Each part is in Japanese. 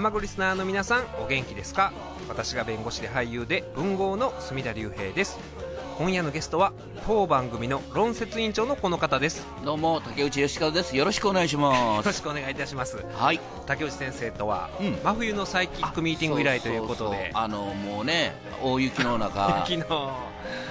卵リスナーの皆さんお元気ですか私が弁護士で俳優で文豪の墨田隆平です今夜のゲストは当番組の論説委員長のこの方ですどうも竹内義和ですよろしくお願いしますよろしくお願いいたしますはい竹内先生とは、うん、真冬のサイキックミーティング以来ということであのもうね大雪の中 雪の、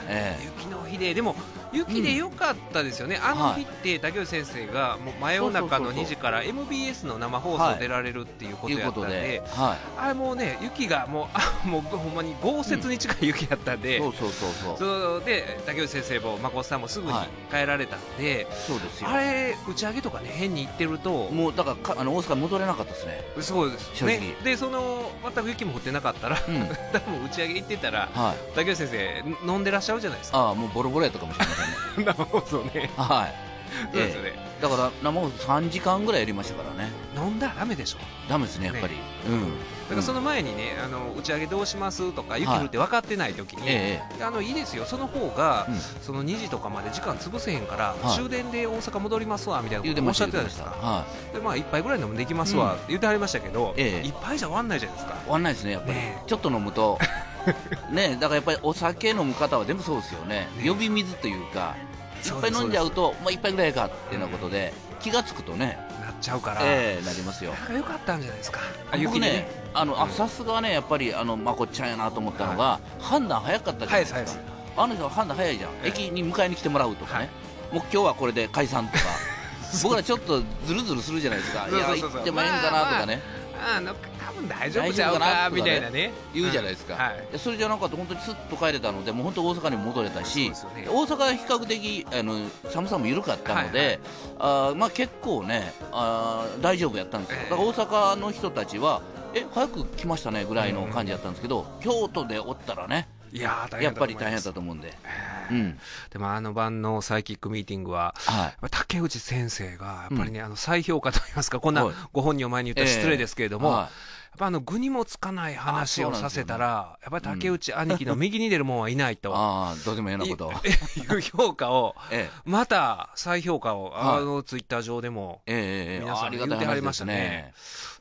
ええ、雪の日ででも雪で良かったですよね、うん、あの日って竹内先生がもう真夜中の2時から MBS の生放送出られるっていうことやったんではい、あれもうね雪がもうあもうほんまに豪雪に近い雪やったんで、そうそうそうそで竹内先生も子さんもすぐに帰られたんで,、そうですよあれ打ち上げとかね変に行ってるともうだからあの大阪戻れなかったですねそうですねでその全く雪も降ってなかったら、うん、多分打ち上げ行ってたら、はい、竹内先生飲んでらっしゃるじゃないですかあもうボロボロやったかもしれない 生放送ねはい そうですね、だから生放送3時間ぐらいやりましたからね飲んだらダメでしょダメですねやっぱり、ね、うんだからその前にね、あの打ち上げどうしますとか雪降って分かってない時に、はいええ、あのいいですよその方が、うん、その2時とかまで時間潰せへんから、はい、終電で大阪戻りますわみたいなことおっしゃってたじゃないですか、はい、まあ一杯ぐらい飲んできますわって言ってはりましたけど、うんええ、じゃ終わんないじゃないですか終わんないですねやっぱり、ね、ちょっと飲むとね、だからやっぱりお酒飲む方は全部そうですよね、ね呼び水というか、いっぱい飲んじゃうと、いっ一杯ぐらいかっていうなことで、気が付くとね、なっちゃうから、えー、なりますよ。よかったんじゃないですか。僕ね、ねあの、あ、さすがね、やっぱり、あの、まこっちゃんやなと思ったのが、はい、判断早かったじゃないですか。あの人は判断早いじゃん、駅に迎えに来てもらうとかね、はい、もう今日はこれで解散とか、僕らちょっとずるずるするじゃないですか、いや、行ってもいえんかなとかね。まあまあ分大丈夫ちゃうかみたいなね、言うじゃないですか、はい、それじゃなかった本当にすっと帰れたのでもう本当大阪に戻れたし、ね、大阪は比較的あの寒さも緩かったので、はいはい、あまあ、結構ねあ大丈夫やったんですよだから大阪の人たちはえ早く来ましたねぐらいの感じだったんですけど、うん、京都でおったらねいややっぱり大変だったと思うんで、うん、でもあの晩のサイキックミーティングは、はい、竹内先生がやっぱりね、うん、あの再評価といいますかこんなご本人を前に言ったら失礼ですけれども、えーはいぱあの具にもつかない話をさせたら、やっぱり竹内兄貴の右に出るもんはいないと。ああ、どうでもええなこと。いう評価を、ええ、また再評価を、あのツイッター上でも、皆さん言ってはりましたね。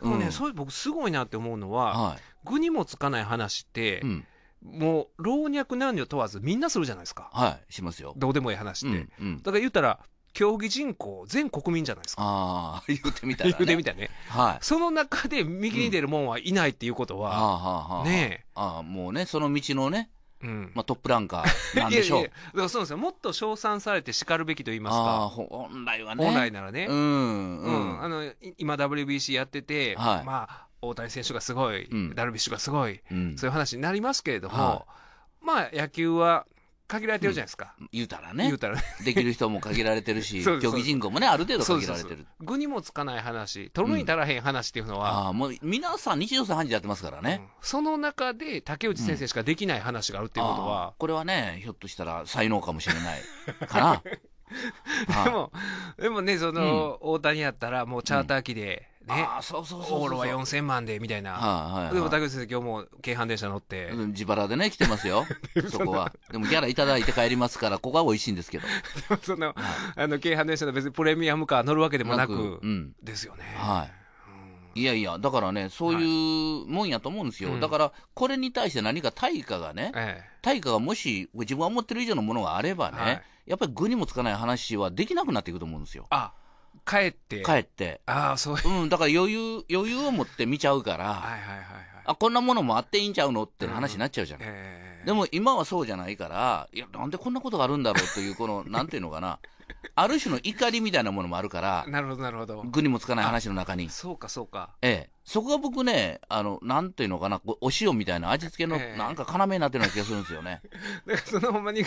えでもね、そういう僕すごいなって思うのは、はい、具にもつかない話って、うんもう老若男女問わずみんなするじゃないですか。はい、しますよ。どうでもいい話って。うんだから言ったら、競技人口全国民じゃないですか。ああ、言うてみたら、ね。言うてみたね。はい。その中で右に出るもんはいないっていうことは、うん、ねえ。ああ、もうね、その道のね、うん、まあ、トップランカー なんでしょう。いやいやそうですよ。もっと称賛されてしかるべきと言いますか。本来はね。本来ならね。うん。うん。うん、あの、今 WBC やってて、はい、まあ、大谷選手がすごい、うん、ダルビッシュがすごい、そういう話になりますけれども、はい、まあ、野球は、限られてるじゃないですか、言うたらね言うたらねできる人も限られてるし競技 人口もねある程度限られてる具にもつかない話取るに足らへん話っていうのは、ああもう皆さん日常茶飯事やってますからね、その中で竹内先生しかできない話があるっていうことはこれはねひょっとしたら才能かもしれない かない でもでもねその、大谷やったらもうチャーター機でね、あそうそうそうそうは4000万でみたいな、はいはいはい、でも竹内先生今日も京阪電車乗って自腹でね来てますよ そこはでもギャラ頂いて帰りますからここは美味しいんですけど でもその,、あの京阪電車の別にプレミアムカー乗るわけでもなく、うん、ですよねはいいやいや、だからね、そういうもんやと思うんですよ、はいだからこれに対して何か対価がね、ええ、対価がもし自分が思ってる以上のものがあればね、はい、やっぱり具にもつかない話はできなくなっていくと思うんですよ。あ帰って帰ってああそういう、うん、だから余裕余裕を持って見ちゃうからはいはいはい、はい、あこんなものもあっていいんちゃうのって話になっちゃうじゃない、うんえー、でも今はそうじゃないからいやなんでこんなことがあるんだろうというこのなんていうのかな ある種の怒りみたいなものもあるからなるほどなるほど具にもつかない話の中にそうかそうかええそこが僕ねあのなんていうのかなお塩みたいな味付けの、なんか要になってるような気がするんですよね だからそのほんまに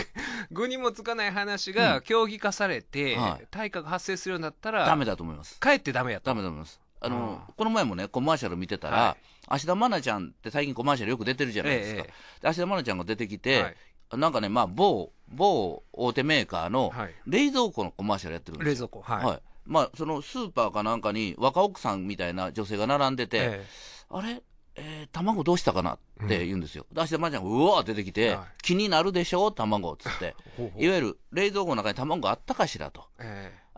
具にもつかない話が競技化されて、うんはい、対価が発生するようになったらダメだと思いますかえってダメやっダメだと思いますあの、うん、この前もねコマーシャル見てたら、はい、芦田愛菜ちゃんって最近コマーシャルよく出てるじゃないですか、ええ、芦田愛菜ちゃんが出てきて、なんかね、まあ、某、某大手メーカーの冷蔵庫のコマーシャルやってるんですよ。冷蔵庫、はい、まあ、そのスーパーかなんかに若奥さんみたいな女性が並んでて、あれえ卵どうしたかなって言うんですよ。出して、まーちゃんがうわー出てきて、気になるでしょ卵っつって いわゆる冷蔵庫の中に卵あったかしらと。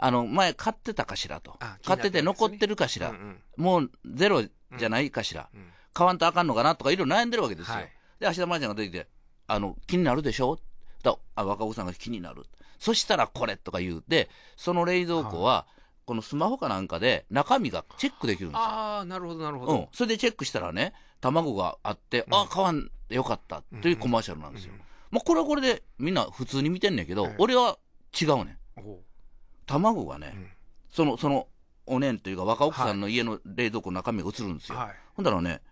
あの、前買ってたかしらと。買ってて残ってるかしら、もうゼロじゃないかしら。買わんとあかんのかなとかいろいろ悩んでるわけですよ。で、芦田愛ちゃんが出てきて、あの、気になるでしょと、あ若子さんが気になる。そしたらこれとか言うて、その冷蔵庫は、このスマホかなんかで中身がチェックできるんですよ。ああ、なるほど、なるほど、うん。それでチェックしたらね、卵があって、うん、ああ、買わんでよかったというコマーシャルなんですよ。うんうん、まあ、これはこれでみんな普通に見てんねんけど、えー、俺は違うねん。卵がね、うん、その、その、おねんというか若奥さんの家の冷蔵庫の中身が映るんですよ。はい、ほんだらね、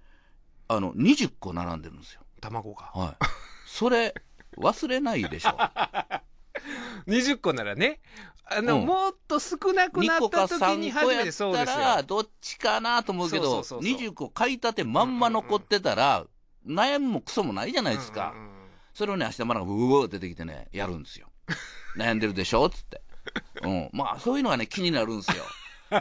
あの、20個並んでるんですよ。卵が。はい。それ、忘れないでしょ。20 個ならね、あの、うん、もっと少なくなった時に初めてそうですよ。ら、どっちかなと思うけど、20個買いたてまんま残ってたら、うんうん悩みもクソもないじゃないですか。うんうんそれをね、明日まだうー出てきてね、やるんですよ。悩んでるでしょつって。うん。まあ、そういうのがね、気になるんですよ。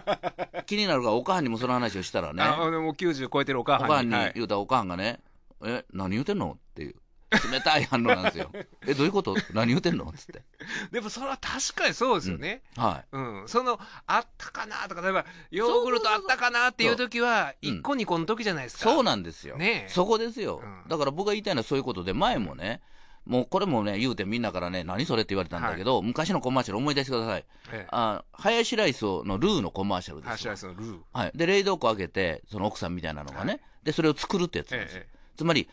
気になるが、お母さんにもその話をしたらね。あ、でも90超えてるお母さんに。お母さんに言うたら、お母さんがね、え、何言うてんのっていう。冷たい反応なんですよ。え、どういうこと何言うてんのつって。でもそれは確かにそうですよね。うん、はい。うん。その、あったかなとか、例えば、ヨーグルトあったかなっていう時は、1個2個の時じゃないですか。そうなんですよ。ねそこですよ、だから僕が言いたいのはそういうことで、前もね、もうこれもね、言うてみんなからね、何それって言われたんだけど、はい、昔のコマーシャル思い出してください。ええ、あハヤシライスのルーのコマーシャルです。ライスのルー。はい。で、冷蔵庫開けて、その奥さんみたいなのがね、はい、で、それを作るってやつなんです。えつまり、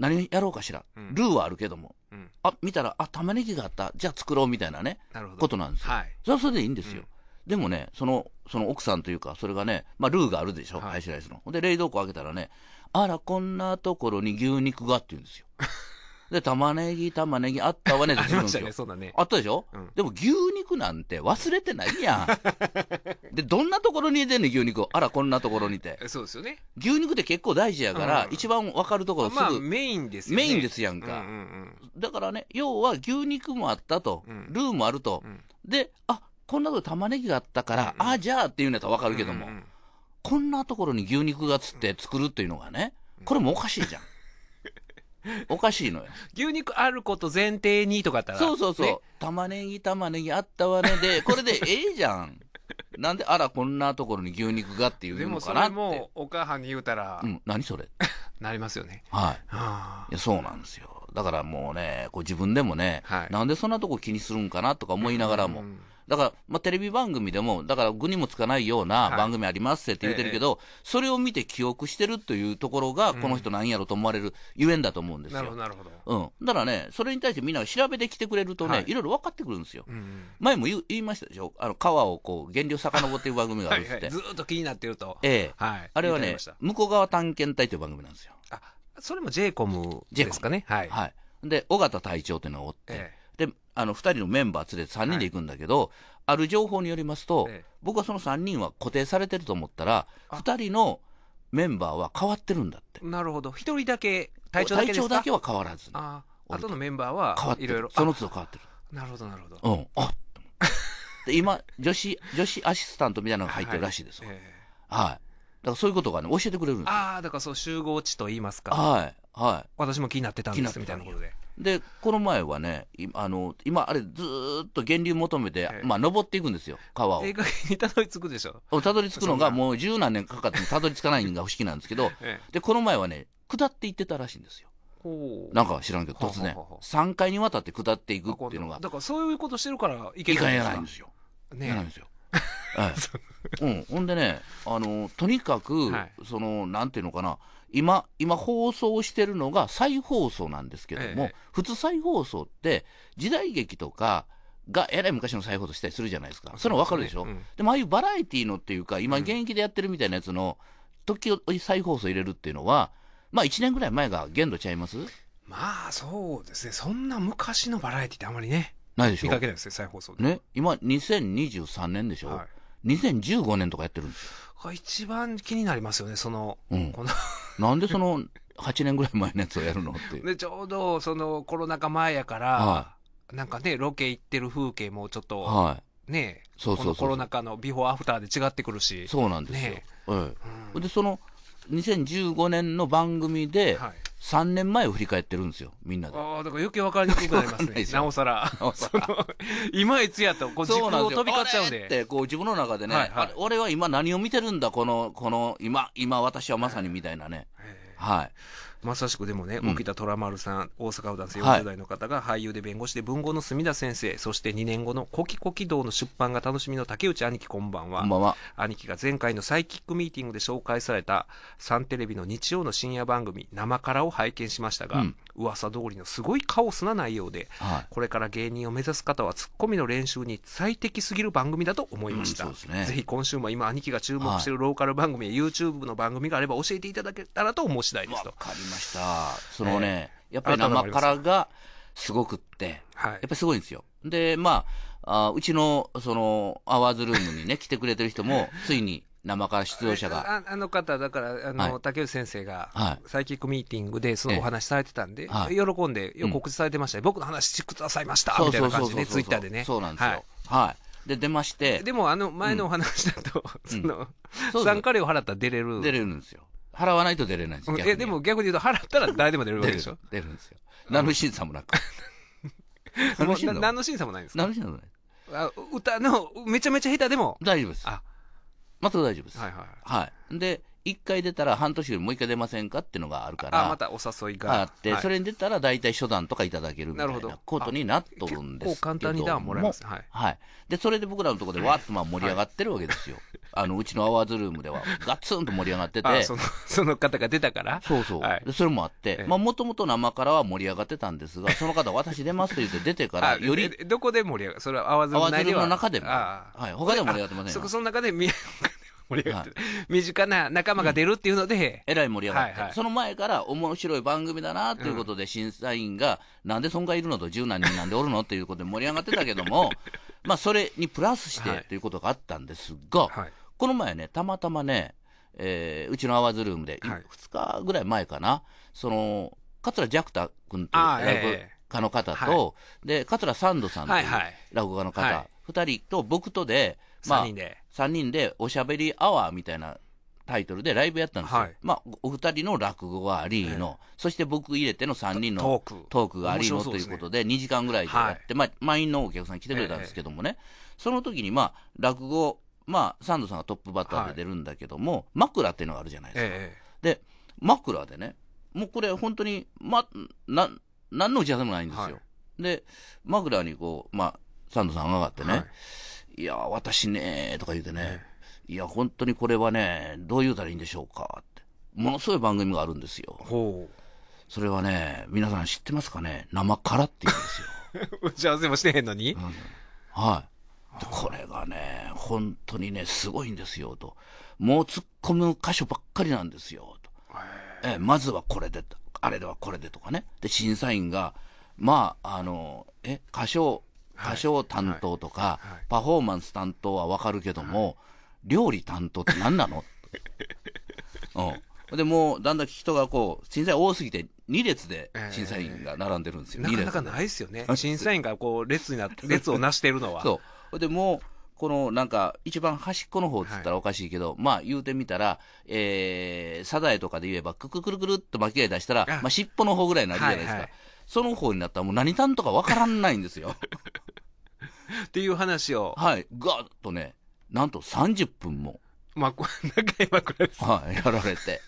何やろうかしら、ルーはあるけども、うん、あ見たらあ玉ねぎがあったじゃあ作ろうみたいなねことなんですよ、はい、それはそれでいいんですよ、でもねそのその奥さんというかそれがね、まあ、ルーがあるでしょ、はい、ハイシライスので冷蔵庫開けたらねあらこんなところに牛肉がって言うんですよ で玉ねぎ玉ねぎあったわねって言うんですよあ、ねね、あったでしょ、うん、でも牛肉なんて忘れてないやん で、どんなところにいてんねん、牛肉。あら、こんなところにて。そうですよね。牛肉って結構大事やから、うん、一番わかるところすぐ。まあ、メインですよね。メインですやんか。うんうんうん、だからね、要は牛肉もあったと、ルーもあると、うん、で、あ、こんなとこ玉ねぎがあったから、うんうん、あ、じゃあっていうんやったらわかるけども、うんうん、こんなところに牛肉がつって作るっていうのがね、これもおかしいじゃん。おかしいのよ。牛肉あること前提にとかったら。そうそうそう。ね、玉ねぎ、玉ねぎあったわねで、これでええじゃん。なんであらこんなところに牛肉がっていうでのもかそなっれてもお母さんに言うたら、うん、何それ なりますよね。はいあいやそうなんですよだからもうねこう自分でもね、はいなんでそんなとこ気にするんかなとか思いながらも、うんだから、まあ、テレビ番組でも、だから具にもつかないような番組ありますって言ってるけど、はいええ、それを見て記憶してるというところが、この人なんやろと思われるゆえんだと思うんですよ。うん、なるほど、なるほど。うん。だからね、それに対してみんな調べてきてくれるとね、はい、いろいろ分かってくるんですよ。うん、前も言いましたでしょ、あの川をこう、かのぼっていう番組があるってはい、はい。ずっと気になってると。ええ。はい、あれはね、向こう側探検隊という番組なんですよ。あ、それも j イコムですかね。はい。はい。で、尾形隊長というのがおって、ええあの2人のメンバー連れて3人で行くんだけど、はい、ある情報によりますと、ええ、僕はその3人は固定されてると思ったら2人のメンバーは変わってるんだってなるほど1人だけ体調だけ体調だけは変わらず、ね、あとのメンバーは変わってるその都度変わってるなるほどなるほどうんあっで今女子女子アシスタントみたいなのが入ってるらしいですはい、えーはい、だからそういうことがね教えてくれるんですああだからそう集合地と言いますかはいはい私も気になってたんですみたいなことででこの前はねあの今あれずっと源流求めて、まあ、登っていくんですよ川を。たどり着くでしょたどり着くのがもう十何年かかってもたどり着かないのが不思議なんですけど、でこの前はね下っていってたらしいんですよ。なんか知らんけど突然3回にわたって下っていくっていうのがだからそういうことしてるからいけないんですよ。ね、ないんですよ。は い、うん、ほんでね、あのとにかく、はい、そのなんていうのかな、今、今放送してるのが再放送なんですけども、ええ、普通再放送って時代劇とかがえらい昔の再放送したりするじゃないですか。それはわかるでしょ、ねうん、でもああいうバラエティーのっていうか、今現役でやってるみたいなやつの時を再放送入れるっていうのは、まあ1年ぐらい前が限度ちゃいますまあそうですね。そんな昔のバラエティってあんまりね。ないでしょ見かけないですね、再放送で。ね。今2023年でしょ、はい2015年とかやってるんですよ。が一番気になりますよね、その、うん、この なんでその8年ぐらい前のやつをやるのってで、ちょうどそのコロナ禍前やから、はい、なんかね、ロケ行ってる風景もちょっと、はい、ねそうそうそうコロナ禍のビフォーアフターで違ってくるし。そうなんですよ。ね、うん、で、その2015年の番組で、はい3年前を振り返ってるんですよ、みんなで。ああ、だから余計分かりにくくなりますね。なおさら。今 いつやと、こう自分を飛び交っちゃうんで。でこう自分の中でね、はいはい、俺は今何を見てるんだ、この、この、今、今私はまさにみたいなね。はい。まさしくでもね、沖田虎丸さん、大阪男性40代の方が俳優で弁護士で文豪の墨田先生、そして2年後のコキコキ堂の出版が楽しみの竹内兄貴こんばんは。こんばんは兄貴が前回のサイキックミーティングで紹介されたサンテレビの日曜の深夜番組生からを拝見しましたが、うん、噂通りのすごいカオスな内容で、はい、これから芸人を目指す方はツッコミの練習に最適すぎる番組だと思いました、うんね、ぜひ今週も今兄貴が注目しているローカル番組や YouTube の番組があれば教えていただけたらと思う次第ですと。わかりましたそのね、えー、やっぱり生からがすごくって、やっぱりすごいんですよ。でまああうちのそのアワーズルームにね来てくれてる人もついに生から出場者があの方だからあの、はい、竹内先生が、サイキックミーティングでそのお話されてたんで、はい、喜んで告知されてました、ね、うん、僕の話してくださいましたみたいな感じでツイッターでねそうなんですよはいで出ましてでもあの前のお話だと、うん、その、うん、参加料払ったら出れる出れるんですよ払わないと出れないんですよ。えでも逆に言うと払ったら誰でも出れるわけでしょ出るんですよ何の審査もなく何の審査もないんですか何の審査もないあ歌のめちゃめちゃ下手でも大丈夫ですあそれ大丈夫です。はいはいはい。で、一回出たら半年よりもう一回出ませんかっていうのがあるから。またお誘いが。あって、はい、それに出たら大体初段とかいただけるみたいなことになっとるんですけども。簡単に段もらえます。はい。はい。で、それで僕らのところでわっとまあ盛り上がってるわけですよ。はい、あの、うちのアワーズルームではガツンと盛り上がってて。その、その方が出たからそうそう。はい、それもあって、まあもともと生からは盛り上がってたんですが、その方私出ますと言って出てから、よりどこで盛り上がるそれはアワーズルームの中でも。はい。他では盛り上がってませんそ、その中で、盛り上がって身近な仲間が出るっていうので、えらい盛り上がって、はいはいその前から面白い番組だなということで、審査員が、なんでそんがいるのと十何人なんでおるのっていうことで盛り上がってたけども、まあそれにプラスしてということがあったんですが、はいこの前ね、たまたまね、えーうちのアワーズルームで、はい2日ぐらい前かな、その桂ジャクタ君というライブええ家の方と、で桂サンドさんというラい落語家の方、はい二人と僕とで、まあ、3人で。3人でおしゃべりアワーみたいなタイトルでライブやったんですよ。はいまあ、お二人の落語がありの、えそして僕入れての3人のトークトークがありの、ね、ということで、2時間ぐらいやって、はい、まあ、満員のお客さん来てくれたんですけどもね、え、その時に、まあ、落語、まあ、サンドさんがトップバッターで出るんだけども、はい、枕っていうのがあるじゃないですか。で、枕でね、もうこれ本当に、ま、な、んの打ち合わせもないんですよ。はい、で、枕にこう、まあ、サンドさん上がってね、いや、私ね、とか言うてね、いや、本当にこれはね、どう言うたらいいんでしょうかって、ものすごい番組があるんですよ。ほうそれはね、皆さん知ってますかね、生からって言うんですよ。打ち合わせもしてへんのに、うん、はい。これがね、本当にね、すごいんですよと。もう突っ込む箇所ばっかりなんですよと。えまずはこれで、あれではこれでとかね。で、審査員が、まあ、あの、え、歌唱歌唱担当とか、パフォーマンス担当はわかるけども、料理担当って何なの うん。で、もう、だんだん人がこう、審査員多すぎて、2列で審査員が並んでるんですよ。えー、なかなかないですよね。審査員がこう、列になって、列をなしてるのは。そう。で、もこのなんか、一番端っこの方っつったらおかしいけど、はい、まあ言うてみたら、えー、サザエとかで言えば、くくくるくるっと巻きい出したら、あまあ尻尾の方ぐらいになるじゃないですか。はいはいその方になったらもう何たんとかわからんないんですよ。っていう話を。はい。ガーッとね、なんと30分も。まあ、長 い枕です。はい、やられて。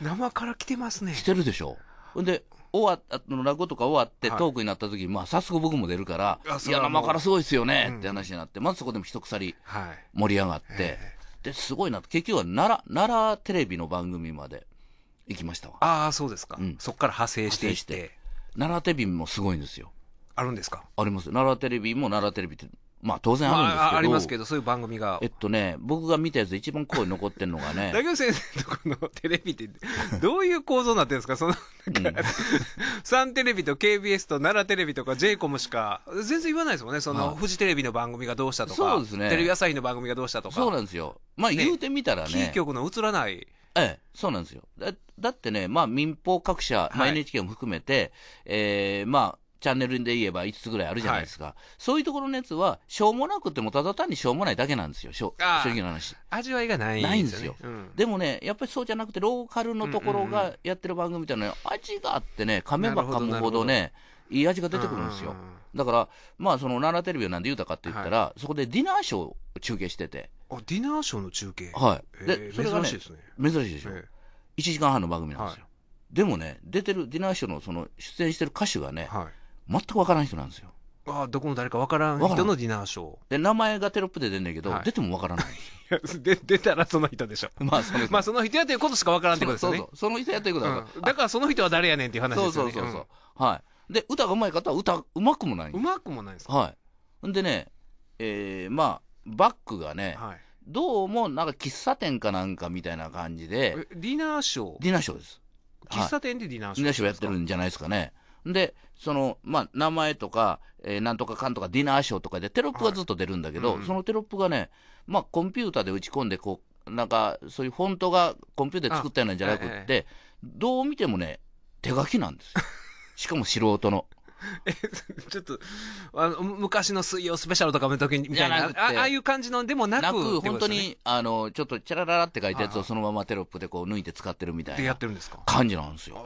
生から来てますね。してるでしょ。ほんで、終わっ落語とか終わってトークになった時、まあ早速僕も出るから「いや生からすごいですよね」って話になって、まずそこでも一鎖盛り上がって、はい、ですごいな結局は奈良奈良テレビの番組まで行きましたわああそうですか、うん、そこから派生していって奈良テレビもすごいんですよ。あるんですかあります。奈良テレビも奈良テレビって、まあ当然あるんですけど、まあ、ありますけど、そういう番組が。えっとね、僕が見たやつ一番声残ってるのがね。大学生のとこのテレビって、どういう構造になってるんですかその、なんか、うん、サ ンテレビと KBS と奈良テレビとか j イコムしか、全然言わないですもんね。その、フジテレビの番組がどうしたとか、そうですね。テレビ朝日の番組がどうしたとか。そうなんですよ。まあ、言うてみたらね。キー局の映らない。ええ、そうなんですよ。だだってね、まあ、民放各社、まあ、NHK も含めて、えー、まあ、チャンネルで言えば5つぐらいあるじゃないですか、はい、そういうところのやつは、しょうもなくてもただ単にしょうもないだけなんですよ、正直な話。味わいがない、ね、ないんですよ、うん、でもね、やっぱりそうじゃなくて、ローカルのところがやってる番組みたいな、味があってね、噛めば噛むほどね、どいい味が出てくるんですよ。だから、まあ、その奈良テレビはなんで言うたかって言ったら、はい、そこでディナーショーを中継してて。あディナーショーの中継はい、で、えー、それが、ね、珍しいですね珍しいでしょ、えー、1時間半の番組なんですよ、はい、でもね出てるディナーショーのその出演してる歌手がね、はい、全くわからん人なんですよあどこの誰かわからん人のディナーショーで名前がテロップで出んねんけど、はい、出てもわからない で出たらその人でしょ まあそのまあその人やということしかわからんってことですよねそうその人やということだから、うん、だからその人は誰やねんっていう話ですよねそうそうそうそう、うん、はいで歌がうまい方は歌うまくもないうまくもないですかはいでねえー、まあバックがね、はい、どうもなんか喫茶店かなんかみたいな感じでディナーショーディナーショーです喫茶店でディナーショー、はい、ディナーショーやってるんじゃないですかねでそのまあ名前とか、えー、なんとかかんとかディナーショーとかでテロップがずっと出るんだけど、はいうん、そのテロップがねまあコンピューターで打ち込んでこうなんかそういうフォントがコンピューターで作ったようなんじゃなくって、ええ、どう見てもね手書きなんですよ しかも素人のえ、ちょっと、あ昔の水曜スペシャルとかの時に、みたいな、あああいう感じのでもなく、なく、本当に、あの、ちょっとチャラララって書いたやつをそのままテロップでこう抜いて使ってるみたいな。やってるんですか感じなんですよ。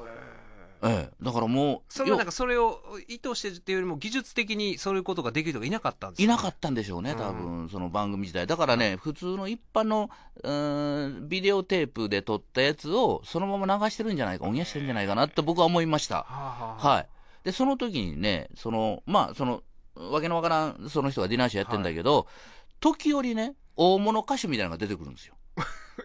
ええ、だからもう。それなんかそれを意図してっていうよりも技術的にそういうことができる人がいなかったんです、ね、いなかったんでしょうね、多分、うん、その番組時代だからね、普通の一般の、うん、ビデオテープで撮ったやつをそのまま流してるんじゃないか、オンエアしてるんじゃないかなって僕は思いました。ははあ、はい。で、その時にね、その、まあ、その、わけのわからん、その人がディナーショーやってんだけど、はい、時折ね、大物歌手みたいなのが出てくるんですよ。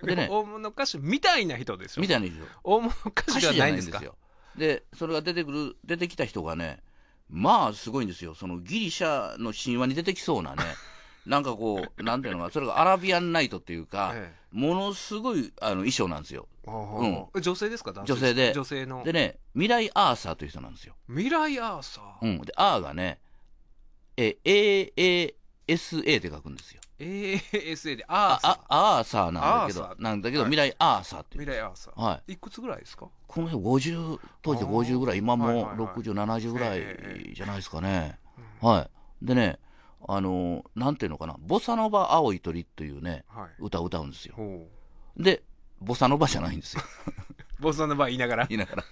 でね、大物歌手みたいな人ですよ。みたいな人。大物歌手じゃないんですよ。で、それが出てくる、出てきた人がね、まあ、すごいんですよ。そのギリシャの神話に出てきそうなね、なんかこう、なんていうのか、それがアラビアンナイトっていうか、ええものすごいあの衣装なんですよ。女性ですか女性で。女性の。でね、未来アーサーという人なんですよ。未来アーサーうん。で、アーがね、え、AASA って書くんですよ。AASA でアーサー。あアーサーなんだけど、なんだけど、未来アーサーって未来アーサー。はい。いくつぐらいですかこの辺50、当時50ぐらい、今も60、70ぐらいじゃないですかね。はい。でね、あのなんていうのかな「ボサノバ青い鳥」というね、はい、歌を歌うんですよでボサノバじゃないんですよ ボサノバ言いながら言いながら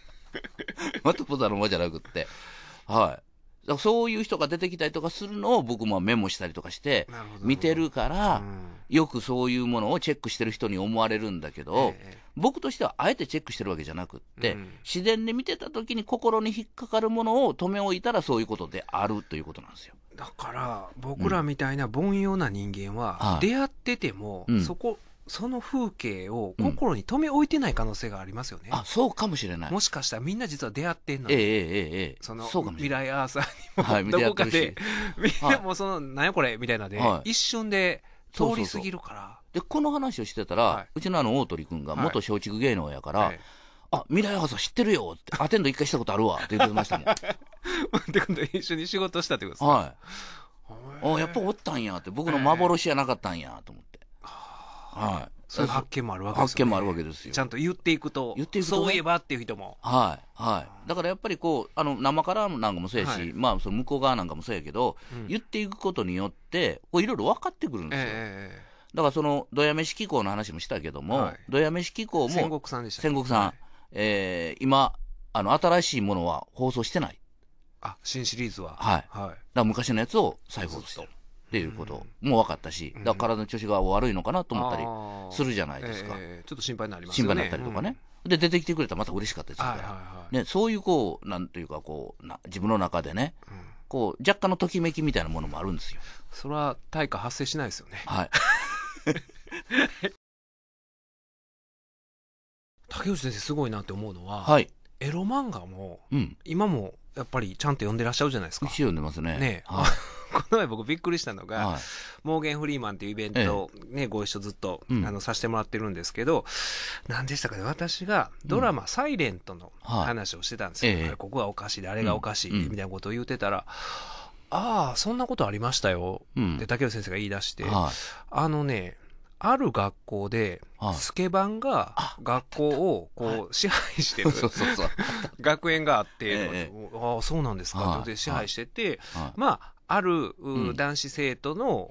またボサノバじゃなくってはいそういう人が出てきたりとかするのを僕もメモしたりとかして見てるからよくそういうものをチェックしてる人に思われるんだけど、え僕としてはあえてチェックしてるわけじゃなくって、うん、自然に見てた時に心に引っかかるものを止め置いたらそういうことであるということなんですよ。だから僕らみたいな凡庸な人間は出会ってても、そこその風景を心に留め置いてない可能性がありますよね。あそうかもしれない。もしかしたらみんな実は出会ってんのに、ええええ、その未来アーサーにも、どこかで、みんなもその、なんやこれみたいなで、一瞬で通り過ぎるから。でこの話をしてたら、うちのあの大鳥君が元松竹芸能やから、あ、未来博士知ってるよって、アテンド一回したことあるわって言ってましたもん。ってこと一緒に仕事したってことですかはい。あ、やっぱおったんやって、僕の幻じゃなかったんやと思って。はい。そういう発見もあるわけですよ、ね、発見もあるわけですよ。ちゃんと言っていくと、言っていくと、ね、そういえばっていう人も。はい、はい。だからやっぱりこう、あの、生からなんかもそうやし、はい、まあ、その向こう側なんかもそうやけど、うん、言っていくことによって、こう、いろいろ分かってくるんですよ。えー、だからその、どやめし機構の話もしたけども、土屋どやめし機構も、戦国さんでした、ね、戦国さん。はいえー、今、あの、新しいものは放送してない。あ、新シリーズは。はい。はい、だ昔のやつを再放送してる。っていうことも分かったし、だから体の調子が悪いのかなと思ったりするじゃないですか。えー、ちょっと心配になりますね。心配になったりとかね。うん、で、出てきてくれたらまた嬉しかったですから。ね、そういうこう、なんというかこう、な自分の中でね、うん、こう、若干のときめきみたいなものもあるんですよ。それは対価発生しないですよね。はい。竹内先生すごいなって思うのは、はい、エロ漫画も、うん、今もやっぱりちゃんと読んでらっしゃるじゃないですか。読んでますね。ね、はい、この前僕びっくりしたのが、はい、モーゲン・フリーマンっていうイベントね、えご一緒ずっと、うん、あのさせてもらってるんですけど、何でしたかね、私がドラマ、サイレントの話をしてたんですけど、うんはい、ここがおかしいで、あれがおかしい、みたいなことを言ってたら、ああ、そんなことありましたよ、って竹内先生が言い出して、あのね、ある学校で、スケバンが学校をこう支配してる 学園があって、ああ、そうなんですかって支配してて、まあ、ある男子生徒の、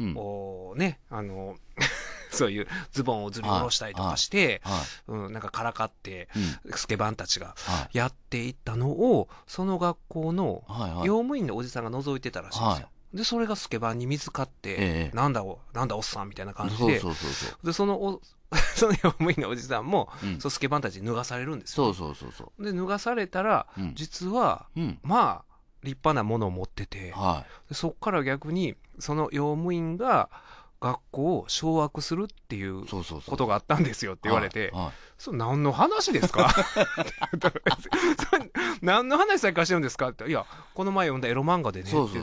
おね、あの、そういうズボンをずり下ろしたりとかして、うん、なんかからかって、スケバンたちがやっていったのを、その学校の用務員のおじさんが覗いてたらしいんですよ。でそれがスケバンに見つかって、ええ、なんだおなんだおっさんみたいな感じででそのお その用務員のおじさんも、うん、そスケバンたちに脱がされるんですよ、うそうそうそうで脱がされたら、うん、実は、うん、まあ立派なものを持ってて、はい、でそこから逆にその用務員が学校を掌握するっていうことがあったんですよって言われて、はいはい、それ何の話ですか 何の話さえかしてるんですかって、いや、この前読んだエロ漫画でねってそうそう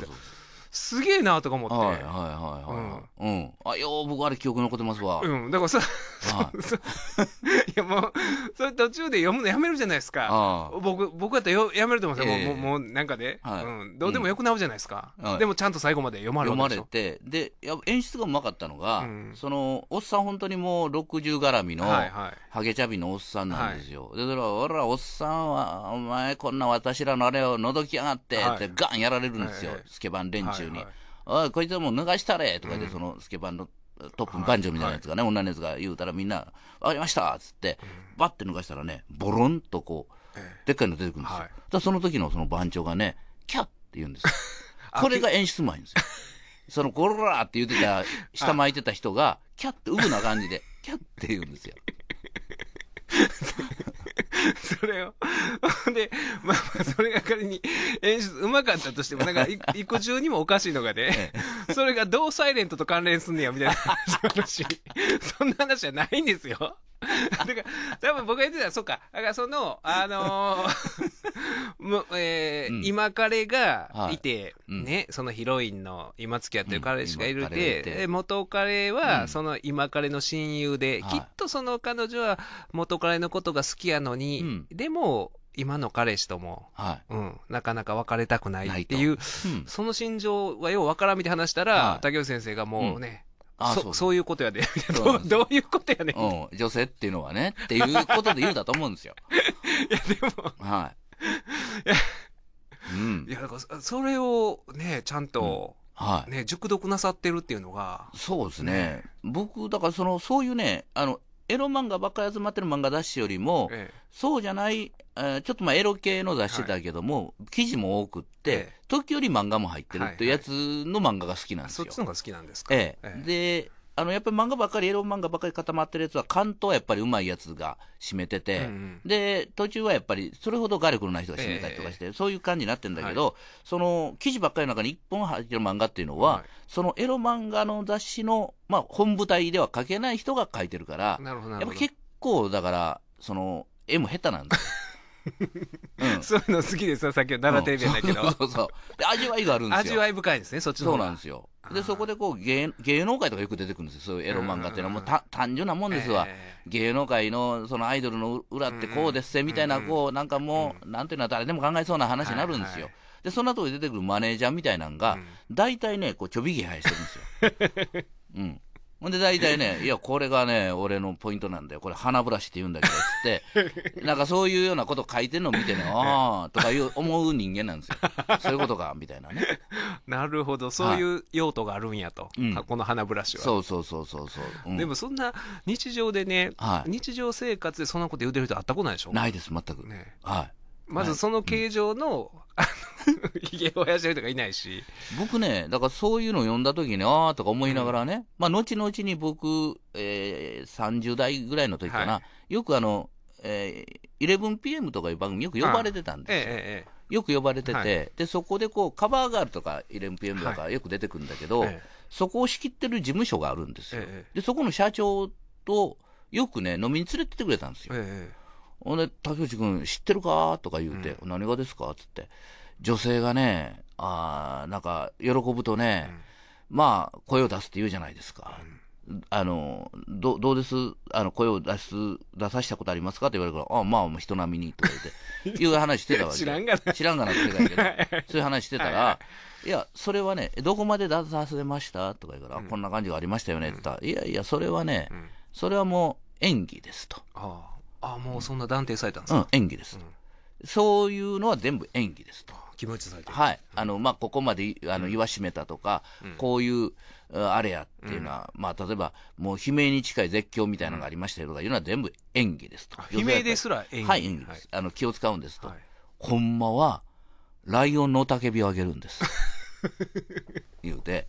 すげえなとか思って、はいはいはいうん。あ、よう僕あれ記憶残ってますわ。うんだからさ、そう いやもうそれ途中で読むのやめるじゃないですかあ僕僕だったらやめると思うんですよ、もうもうなんかで、はいうん、どうでもよくなるじゃないですか、でもちゃんと最後まで読まれ読まれて、で、や演出がうまかったのが、うんその、おっさん本当にもう60絡みの、はいはハゲチャビのおっさんなんですよ。で、それは、おらおっさんは、お前こんな私らのあれを覗きやがって、ってガンやられるんですよ。スケバン連中中に。おい、こいつはもう脱がしたれとか言って、そのスケバンのトップの番長みたいなやつがね、女のやつが言うたらみんな、わかりましたっつって、ばって脱がしたらね、ボロンとこう、でっかいの出てくるんですよ。だその時のその番長がね、キャッって言うんですよ。これが演出前ですよ。そのゴロラーって言ってた、下巻いてた人が、キャッて、うぶな感じで、キャッて言うんですよ。それを。で、まあまあ、それが仮に演出うまかったとしても、なんか、一個中にもおかしいのがね、それがどうサイレントと関連すんねや、みたいな話。そんな話じゃないんですよ。だから、多分僕が言ってたら、そうか。だからその、あのーえー、うん、今彼がいて、はい、ね、そのヒロインの今付き合ってる彼氏がいるで、うん、で元彼は、その今彼の親友で、きっとその彼女は元彼のことが好きやのに、うん、でも、今の彼氏とも、はい、うん、なかなか別れたくないっていう、うん、その心情はようわからんみたい話したら、はい、竹内先生がもうね、うん、あそそういうことやで。ど う どういうことやねん、うん。女性っていうのはね、っていうことで言うだと思うんですよ。いや、でも。はい。いや、うん、いやかそれをね、ちゃんと、はい。ね、熟読なさってるっていうのが。そうですね。僕、だからその、そういうね、あの、エロ漫画ばっかり集まってる漫画雑誌よりも、ええ、そうじゃない、えー、ちょっとまあエロ系の雑誌だけども、はい、記事も多くって、え、時折漫画も入ってるっていうやつの漫画が好きなんですよ。はいはい、そっちの方が好きなんですか、ええであのやっぱり漫画ばっかり、エロ漫画ばっかり固まってるやつは、関東はやっぱりうまいやつが占めてて、うんうん、で途中はやっぱり、それほど画力のない人が占めたりとかして、えー、そういう感じになってるんだけど、はい、その記事ばっかりの中に1本入ってる漫画っていうのは、はい、そのエロ漫画の雑誌の、まあ、本舞台では書けない人が書いてるから、やっぱ結構、だから、その絵も下手なんだ うん、そういうの好きですよ、さっきの7点目だけど、うん、そうそうそうで味わいがあるんですよ味わい深いですねそっちのそうなんですよでそこでこう芸芸能界とかよく出てくるんですよそういうエロ漫画っていうのはもうた単純なもんですわ、えー、芸能界のそのアイドルの裏ってこうですせみたいなこうなんかもう、うん、なんていうのは誰でも考えそうな話になるんですよ、はいはい、でその後に出てくるマネージャーみたいなのが、うん、大体ねこうちょびげ生してるんですよ、うんほんで大体ね、いや、これがね、俺のポイントなんだよ。これ鼻ブラシって言うんだけど、つって、なんかそういうようなこと書いてんのを見てね、ああ、とかいう思う人間なんですよ。そういうことか、みたいなね。なるほど、そういう用途があるんやと、うこの鼻ブラシは。そうそうそうそうそう、うんでもそんな日常でね、はい日常生活でそんなこと言うてる人会ったことないでしょないです、全く。ねはい。まずその形状のひげをやしてるとかいないし。僕ね、だからそういうのを読んだ時に、ああとか思いながらね、うん、まあ、後々に僕、えー、30代ぐらいの時かな、はい、よくあの、えー、11pm とかいう番組よく呼ばれてたんですよ。ええ、よく呼ばれてて、はい、で、そこでこう、カバーガールとか 11pm とかよく出てくるんだけど、はい、そこを仕切ってる事務所があるんですよ。で、そこの社長とよくね、飲みに連れてってくれたんですよ。ほんで、竹内君知ってるかとか言うて、うん、何がですかつって。女性がね、あなんか、喜ぶとね、うん、まあ、声を出すって言うじゃないですか。うん、あの、どどうですあの、声を出す、出させたことありますかって言われるから、ああ、まあ、人並みに、とか言って、いう話してたわけ。知らんがな。知らんがなって言ってたけど、そういう話してたら、いや、それはね、どこまで出させましたとか言うから、こんな感じがありましたよね、って言ったら、いやいや、それはね、それはもう演技ですと。ああもうそんな断定されたんですか、うん、演技です、うん、そういうのは全部演技ですと。気持ちされてはいあのまあ、ここまであの言わしめたとか、うん、こういうあれやっていうのは、うん、まあ、例えばもう悲鳴に近い絶叫みたいなのがありましたとかいうのは全部演技ですと悲鳴ですら演技はい演技です、はい、あの気を使うんですと、はい、ほんまはライオンの雄たけびをあげるんです 言うて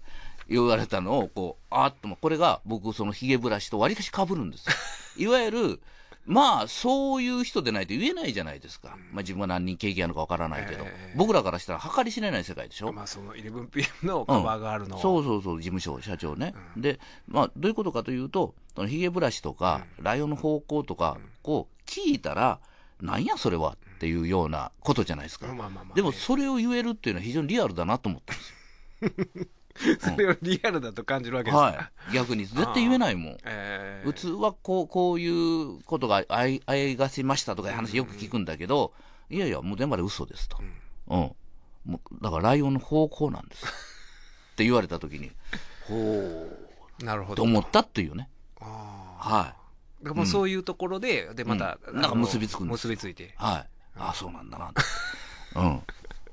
言われたのをこうあっとこれが僕そのひげブラシとわりかしかぶるんです いわゆるまあ、そういう人でないと言えないじゃないですか。まあ、自分は何人経験あるかわからないけど、えー、僕らからしたら計り知れない世界でしょ。まあ、その 11PM のカバーガールの、うん、そうそうそう、事務所、社長ね。うん、で、まあ、どういうことかというと、そのヒゲブラシとか、うん、ライオンの方向とか、こう、聞いたら、なんやそれはっていうようなことじゃないですか。でも、それを言えるっていうのは非常にリアルだなと思ったんですよ。それをリアルだと感じるわけですか、はい、逆に 絶対言えないもん、えー、普通はこうこういうことがあいあいがせましたとかいう話よく聞くんだけど、うん、いやいやもう全部あれ嘘ですと、うん、うん、だからライオンの方向なんです って言われた時にほうなるほどと思ったっていうねはいでもそういうところで、うん、でまた、なんか結びつくんです結びついてはいああそうなんだなうん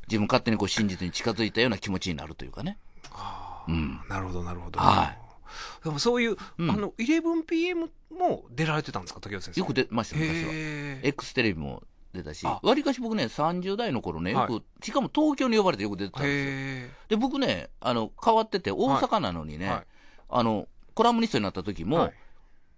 自分勝手にこう真実に近づいたような気持ちになるというかねうん、なるほどなるほど、はい、でもそういう、うん、あの 11PM も出られてたんですか竹内先生よく出ました昔は X テレビも出たしわりかし僕ね30代の頃ねよく、はい、しかも東京に呼ばれてよく出てたんですよで僕ねあの変わってて大阪なのにね、はい、あのコラムニストになった時も、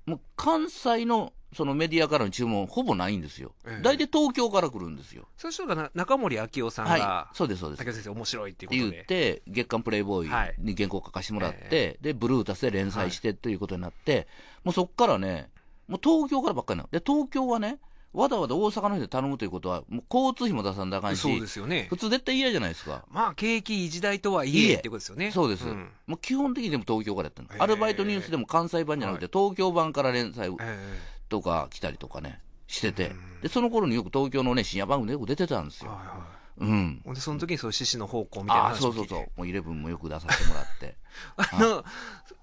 もう関西のそのメディアからの注文、ほぼないんですよ、え大体東京から来るんですよ。そうしたら中森明夫さんが、はい、そうです、そうです。竹先生、面白いって言って、月刊プレイボーイに原稿書かせてもらって、はいで、ブルータスで連載してということになって、はい、もうそこからね、もう東京からばっかりなの。で、東京はね、わざわざ大阪の人で頼むということは、もう交通費も出さんだかんし、そうですよね。普通絶対嫌じゃないですか。まあ、景気いい時代とはいえってことですよね。そうです。うん、もう基本的にでも東京からやってるの。アルバイトニュースでも関西版じゃなくて、東京版から連載とか来たりとかね、してて。で、その頃によく東京のね、深夜番組でよく出てたんですよ。はいはい。うん、でその時にそう獅子の方向みたいな話そうそうそうもうイレブンもよく出させてもらって あの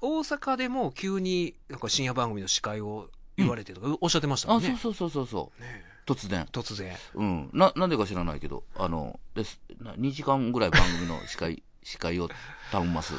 大阪でも急になんか深夜番組の司会を言われてとか、おっしゃってましたもんね。あそうそうそうそう突然突然うんななんでか知らないけどあのですな2時間ぐらい番組の司会 司会を頼みます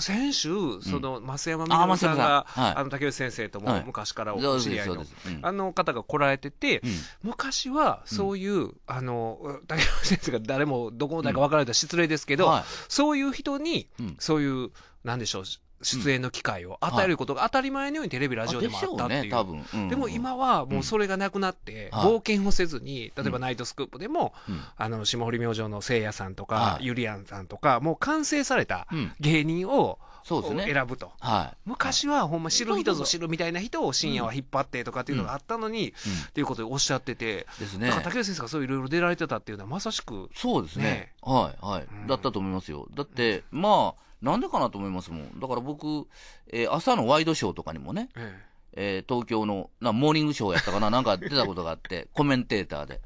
先週その増山美奈さんが、あの竹内先生とも昔からお知り合いの、あの方が来られてて、昔はそういう、あの竹内先生が誰もどこだか分からないと失礼ですけど、はい、そういう人に、うん、そういうなんでしょう出演の機会を与えることが当たり前のようにテレビ、ラジオでもあったっていう。でも今はもうそれがなくなって、冒険をせずに、例えばナイトスクープでも、あの、霜降り明星のせいやさんとか、ゆりやんさんとか、もう完成された芸人を、そうですね、選ぶと、はい、昔はほんま知る人ぞ知るみたいな人を深夜は引っ張ってとかっていうのがあったのに、っていうことでおっしゃってて、ですね、竹内先生がそういろいろ出られてたっていうのはまさしく、そうですねはいはい、だったと思いますよだってまあなんでかなと思いますもん。だから僕、えー、朝のワイドショーとかにもね、えええー、東京のなモーニングショーやったかな、なんか出たことがあって、コメンテーターで。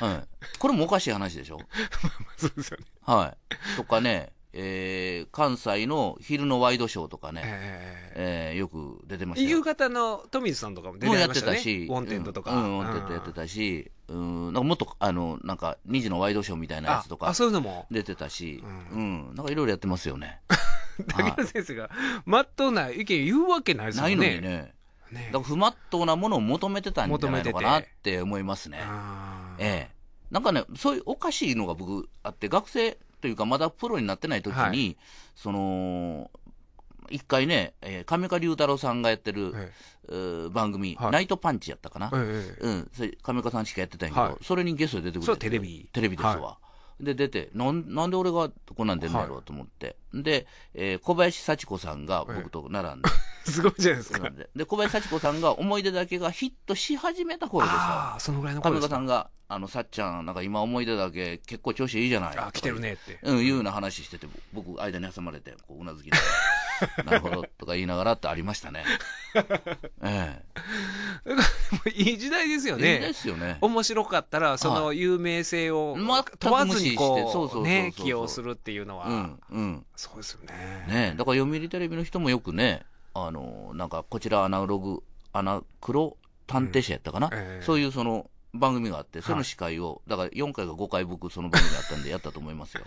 はい、これもおかしい話でしょ そうですよね。はい。とかね、えー、関西の昼のワイドショーとかね、えー、えー、よく出てました夕方のトミーさんとかも出てましたね。もやってたし、ウォンテッドとか。うん、うん、ウォンテッドやってたし、うん、なんかもっと、あの、なんか、2次のワイドショーみたいなやつとか、そういうのも出てたし、うん、うん、なんかいろいろやってますよね。武 田先生が、まっとうな意見言うわけないですよね。ないのにね。ねだから不まっとうなものを求めてたんじゃないのかなって思いますね。ええ。なんかね、そういうおかしいのが僕あって、学生というかまだプロになってない時に、はい、その、一回ね、え亀岡龍太郎さんがやってる、ええ、番組、はい、ナイトパンチやったかな、ええ、うん、それ亀岡さんしかやってたんやけど、はい、それにゲストで出てくれてテレビテレビですわ、はい、で出てなんなんで俺がこんなん出んのやろうと思って、で、えー、小林幸子さんが僕と並んで、すごいじゃないですかで小林幸子さんが「思い出だけ」がヒットし始めた頃でさそのぐらいの亀岡さんがあの、さっちゃん、なんか今思い出だけ結構調子いいじゃない。あ、来てるねって。うん、いうような話してて、僕、間に挟まれて、こう、うなずきで。なるほどとか言いながらってありましたね。ええ、いい時代ですよね。ですよね。面白かったら、その有名性を問わずにこう、ね、起用するっていうのは、うんうん、そうですよね。ねだから読売テレビの人もよくね、あの、なんかこちらアナログ、アナクロ探偵社やったかな、うんえー、そういうその、番組があって、その司会を、だから4回か5回僕その番組あったんでやったと思いますよ。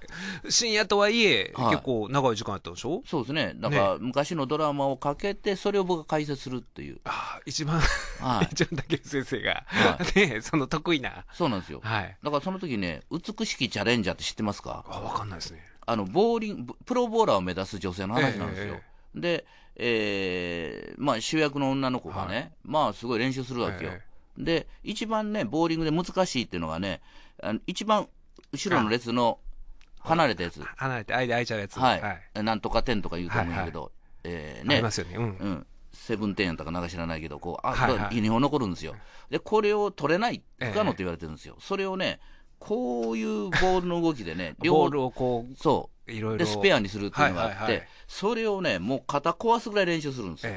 深夜とはいえ、はい、結構長い時間やったでしょそうですね。だから昔のドラマをかけて、それを僕が解説するっていう。ああ、一番、はい、一番竹内先生が、はい、ねその得意な。そうなんですよ。はい。だからその時ね、美しきチャレンジャーって知ってますかあ、わかんないですね。あの、ボーリング、プロボーラーを目指す女性の話なんですよ。えーえーで、えーまあ、主役の女の子がね、はい、まあすごい練習するわけよ、えで、一番ね、ボーリングで難しいっていうのがね、あの一番後ろの列の離れたやつ。離れて、間空いちゃうやつ。はい。なんとか点とか言うと思うんだけど、はえね。ありますよね。うん。うんセブンテンやったかなんか知らないけど、こう、あ、はいユ残るんですよ。で、これを取れない不可能って言われてるんですよ。それをね、こういうボールの動きでね、両ボールをこう、そう。いろいろ。で、スペアにするっていうのがあって、それをね、もう肩壊すぐらい練習するんですよ。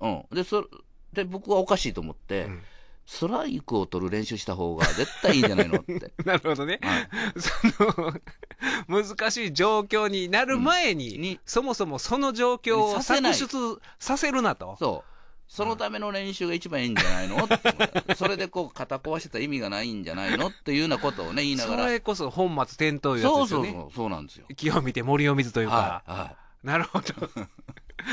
うん。で、それ、で、僕はおかしいと思って、ストライクを取る練習した方が絶対いいんじゃないのって。なるほどね。はい、その、難しい状況になる前に、うん、そもそもその状況を作出させるなと。そう。そのための練習が一番いいんじゃないの、うん、それでこう、肩壊してた意味がないんじゃないのっていうようなことをね、言いながら。それこそ本末転倒ですよね。そうそうそう、そうなんですよ。木を見て森を見ずというか。はい、はいなるほど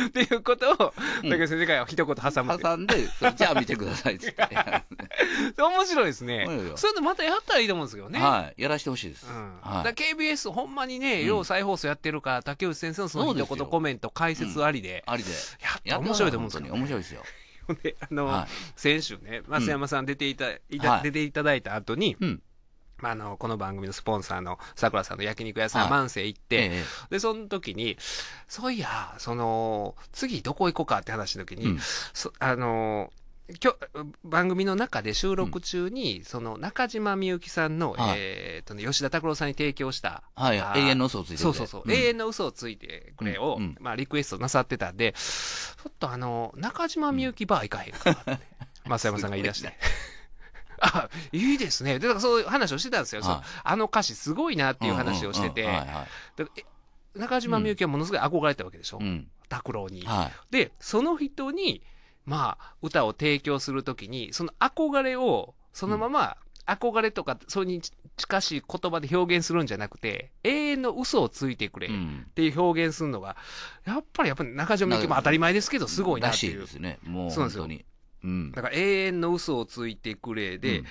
っていうことを竹内先生が一言挟む、ん、挟んでじゃあ見てくださいって 面白いですねそういうのまたやったらいいと思うんですけどねはいやらしてほしいです、だ KBS ほんまにねよう再放送やってるから、竹内先生のその一言コメント解説ありで、ありでやっ面白いと思うんですよ、面白いですよ あの、先週ね増山さん出ていた,、いた出ていただいた後に、うんまあ、あの、この番組のスポンサーの桜さんの焼肉屋さん、万世行って、ええ、で、その時に、そういや、その、次どこ行こうかって話の時に、うん、あの、今日番組の中で収録中に、うん、その中島みゆきさんの、はい、えー、と、ね、吉田拓郎さんに提供した、はい、永遠の嘘をついてそうそうそう、うん、永遠の嘘をついてくれを、うん、まあ、リクエストなさってたんで、ちょっとあの、中島みゆきバー行かへんかって、松 山さんが言い出して。あいいですねらそういう話をしてたんですよ、はい、あの歌詞すごいなっていう話をしてて中島みゆきはものすごい憧れたわけでしょ、うん、拓郎に。はい、でその人にまあ歌を提供するときにその憧れをそのまま、憧れとか、それに近しい言葉で表現するんじゃなくて、永遠の嘘をついてくれっていう表現するのが、やっぱりやっぱり中島みゆきも当たり前ですけど、すごいなっていう。らしいですね。もう本当に。そうなんですよ。うん、だから永遠の嘘をついてくれで、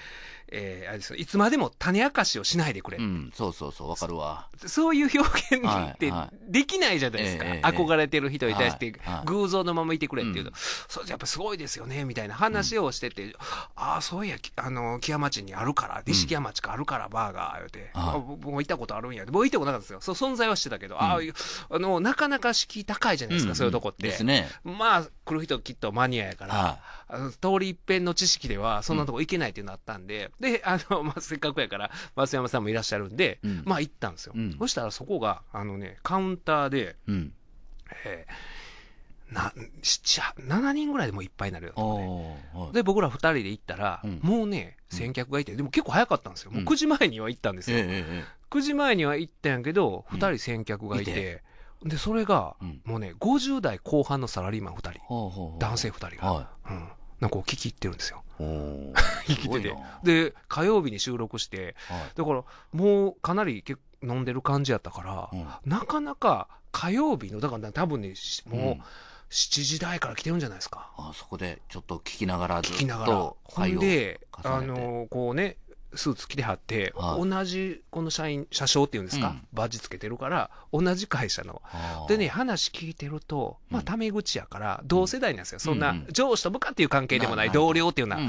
えー、あれですいつまでも種明かしをしないでくれ、うん、そうそうそうわかるわそういう表現ってできないじゃないですか、はいはい、憧れてる人に対して、偶像のままいてくれっていうと、はいはい、そうやっぱすごいですよねみたいな話をしてて、うん、ああそういやあの木屋町にあるから西木屋町かあるからバーガー言うて、あ僕も行ったことあるんや僕行ったことなかったですよそう存在はしてたけど、ああのなかなか敷居高いじゃないですか、そういうとこって、ね、まあ来る人きっとマニアやから、通り一遍の知識ではそんなとこ行けないっていうのあったんで、で、あの、まあ、せっかくやから、松山さんもいらっしゃるんで、うん、まあ、行ったんですよ、うん、そしたらそこが、あのね、カウンターで、うん、えー、な7人ぐらいでもいっぱいになるよ、ね、はい、で僕ら2人で行ったら、うん、もうね先客がいてでも結構早かったんですよもう9時前には行ったんですよ、え9時前には行ったんやけど2人先客がいて,、でそれが、もうね50代後半のサラリーマン2人、男性2人が、はいうん、なんかこう聞き入ってるんですよ、生きててで火曜日に収録して、はい、だからもうかなり飲んでる感じやったから、うん、なかなか火曜日のだから多分ねもう、7時台から来てるんじゃないですかあそこでちょっと聞きながらずっと聞きながらほんであのこうねスーツ着てはって、はい、同じこの社員車掌っていうんですか、うん、バッジつけてるから同じ会社のでね話聞いてるとまあタメ口やから、うん、同世代なんですよ、そんな、上司と部下っていう関係でもない、同僚っていうのは。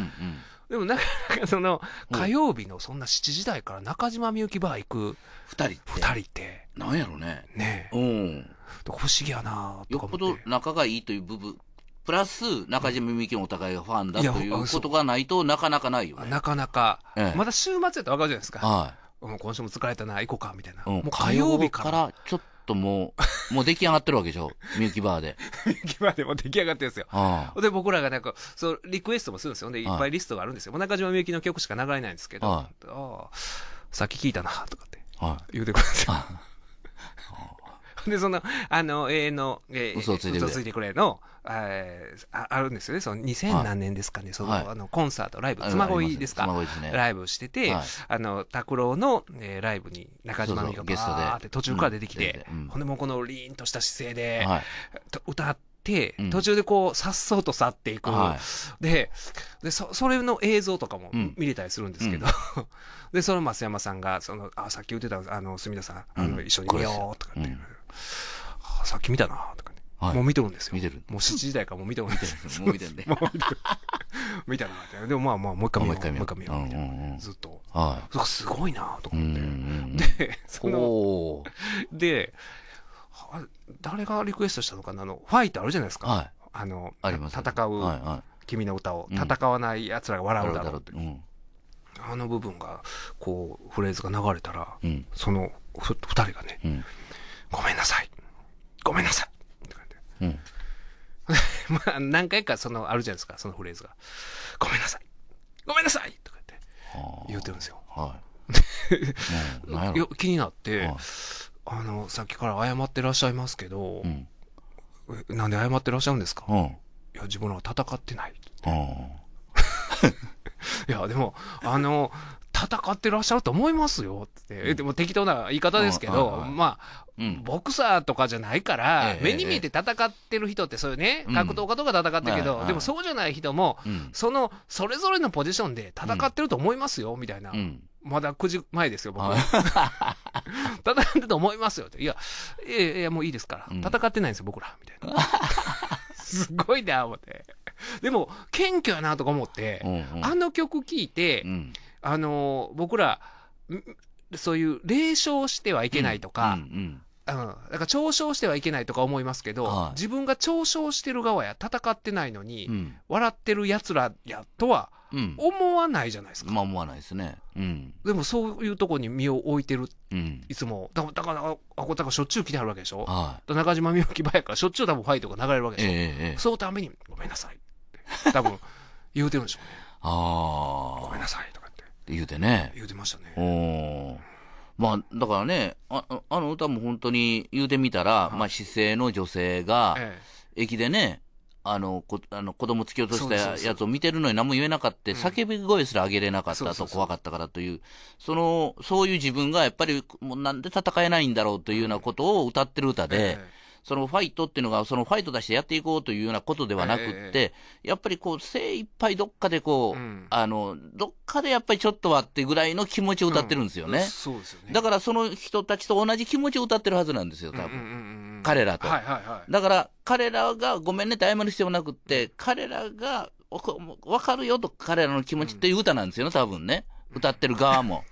でもなかなかその火曜日のそんな7時台から中島みゆきバー行く2人二人ってなんやろねねうん、不思議やなとかよっぽど仲がいいという部分プラス中島みゆきのお互いがファンだということがないとなかなかないよね。なかなか、ええ、また週末やったらわかるじゃないですか。はい、う今週も疲れたな、行こうか、みたいな。うん、もう火曜日から。ちょっともう、もう出来上がってるわけでしょ。みゆきバーで。みゆきバーでも出来上がってるんですよ。で、僕らがなんか、そう、リクエストもするんですよ。で、いっぱいリストがあるんですよ。もう中島みゆきの曲しか流れないんですけど、ああ、さっき聞いたな、とかって、言うてください。で、その、あの、永遠の、えー、嘘ついてくれ。くれの、えー、ああるんですよね。その2000何年ですかね、その、あの、コンサート、ライブ、妻恋ですか。ライブしてて、あの、拓郎の、えー、ライブに中島美がバーって途中から出てきて、ほんでもうこの凛とした姿勢で、歌って、途中でこう、さっそうと去っていく。で、でそ、それの映像とかも見れたりするんですけど、で、その増山さんが、その、あ、さっき言ってた、あの、す田さん、あの、一緒に見ようとかって、さっき見たな、とかね。はい、もう見てるんですよ。見てる。もう7時台からもう見てるんで もう見てる もう見てる。見たな、って。でもまあまあ、もう一回見よう。もう一回見よう。ようみたいな、ずっと。はい。そすごいな、とか思って。で、その、で、誰がリクエストしたのかなあの、ファイトあるじゃないですか。はい。あの、あります、戦う、はいはい、君の歌を、戦わない奴らが笑うだろうって。うあの部分が、こう、フレーズが流れたら、うん、その、二人がね、うんごめんなさい。ごめんなさい。とかって。うん、まあ、何回かその、あるじゃないですか、そのフレーズが。ごめんなさい。ごめんなさい。とか言って、言うてるんですよ。はい。よ気になって、はい、あの、さっきから謝ってらっしゃいますけど、うん、なんで謝ってらっしゃるんですか、うん、いや、自分らは戦ってないって。いや、でも、あの、戦ってらっしゃると思いますよって、うん、でも適当な言い方ですけど、まあ、うん、ボクサーとかじゃないから、え目に見えて戦ってる人ってそういうね、格闘家とか戦ってるけど、でもそうじゃない人も、そのそれぞれのポジションで戦ってると思いますよ、みたいな。まだ9時前ですよ、僕は。戦ってると思いますよって。いや、いやいや、もういいですから。戦ってないんですよ、僕ら。みたいな。すごいな、思って。でも、謙虚やなとか思って、あの曲聴いて、あの僕らそういう冷笑してはいけないとか、うんうん、だから嘲笑してはいけないとか思いますけど、はい、自分が嘲笑してる側や戦ってないのに、うん、笑ってるやつらやとは思わないじゃないですか、まあ思わないですね、うん、でもそういうとこに身を置いてる、うん、いつもだだからあこたかしょっちゅう来てはるわけでしょ、はい、中島みゆきばやからしょっちゅう多分ファイトが流れるわけでしょ、えー、そのために「ごめんなさい」って多分言うてるんでしょうね ああごめんなさい言うてね。言うてましたね。まあ、だからねあ、あの歌も本当に言うてみたら、まあ、市勢の女性が、駅でね、あの、こあの子供突き落としたやつを見てるのに何も言えなかった、叫び声すら上げれなかったと、怖かったからという、その、そういう自分がやっぱり、もうなんで戦えないんだろうというようなことを歌ってる歌で、そのファイトっていうのが、そのファイト出してやっていこうというようなことではなくって、えー、やっぱりこう、精一杯どっかでこう、うん、あの、どっかでやっぱりちょっとはってぐらいの気持ちを歌ってるんですよね。うん、そうですよね。だからその人たちと同じ気持ちを歌ってるはずなんですよ、多分。うんうんうん、彼らと。はいはいはい。だから、彼らが、ごめんねって謝る必要なくって、彼らが、わかるよと彼らの気持ちっていう歌なんですよね、多分ね。歌ってる側も。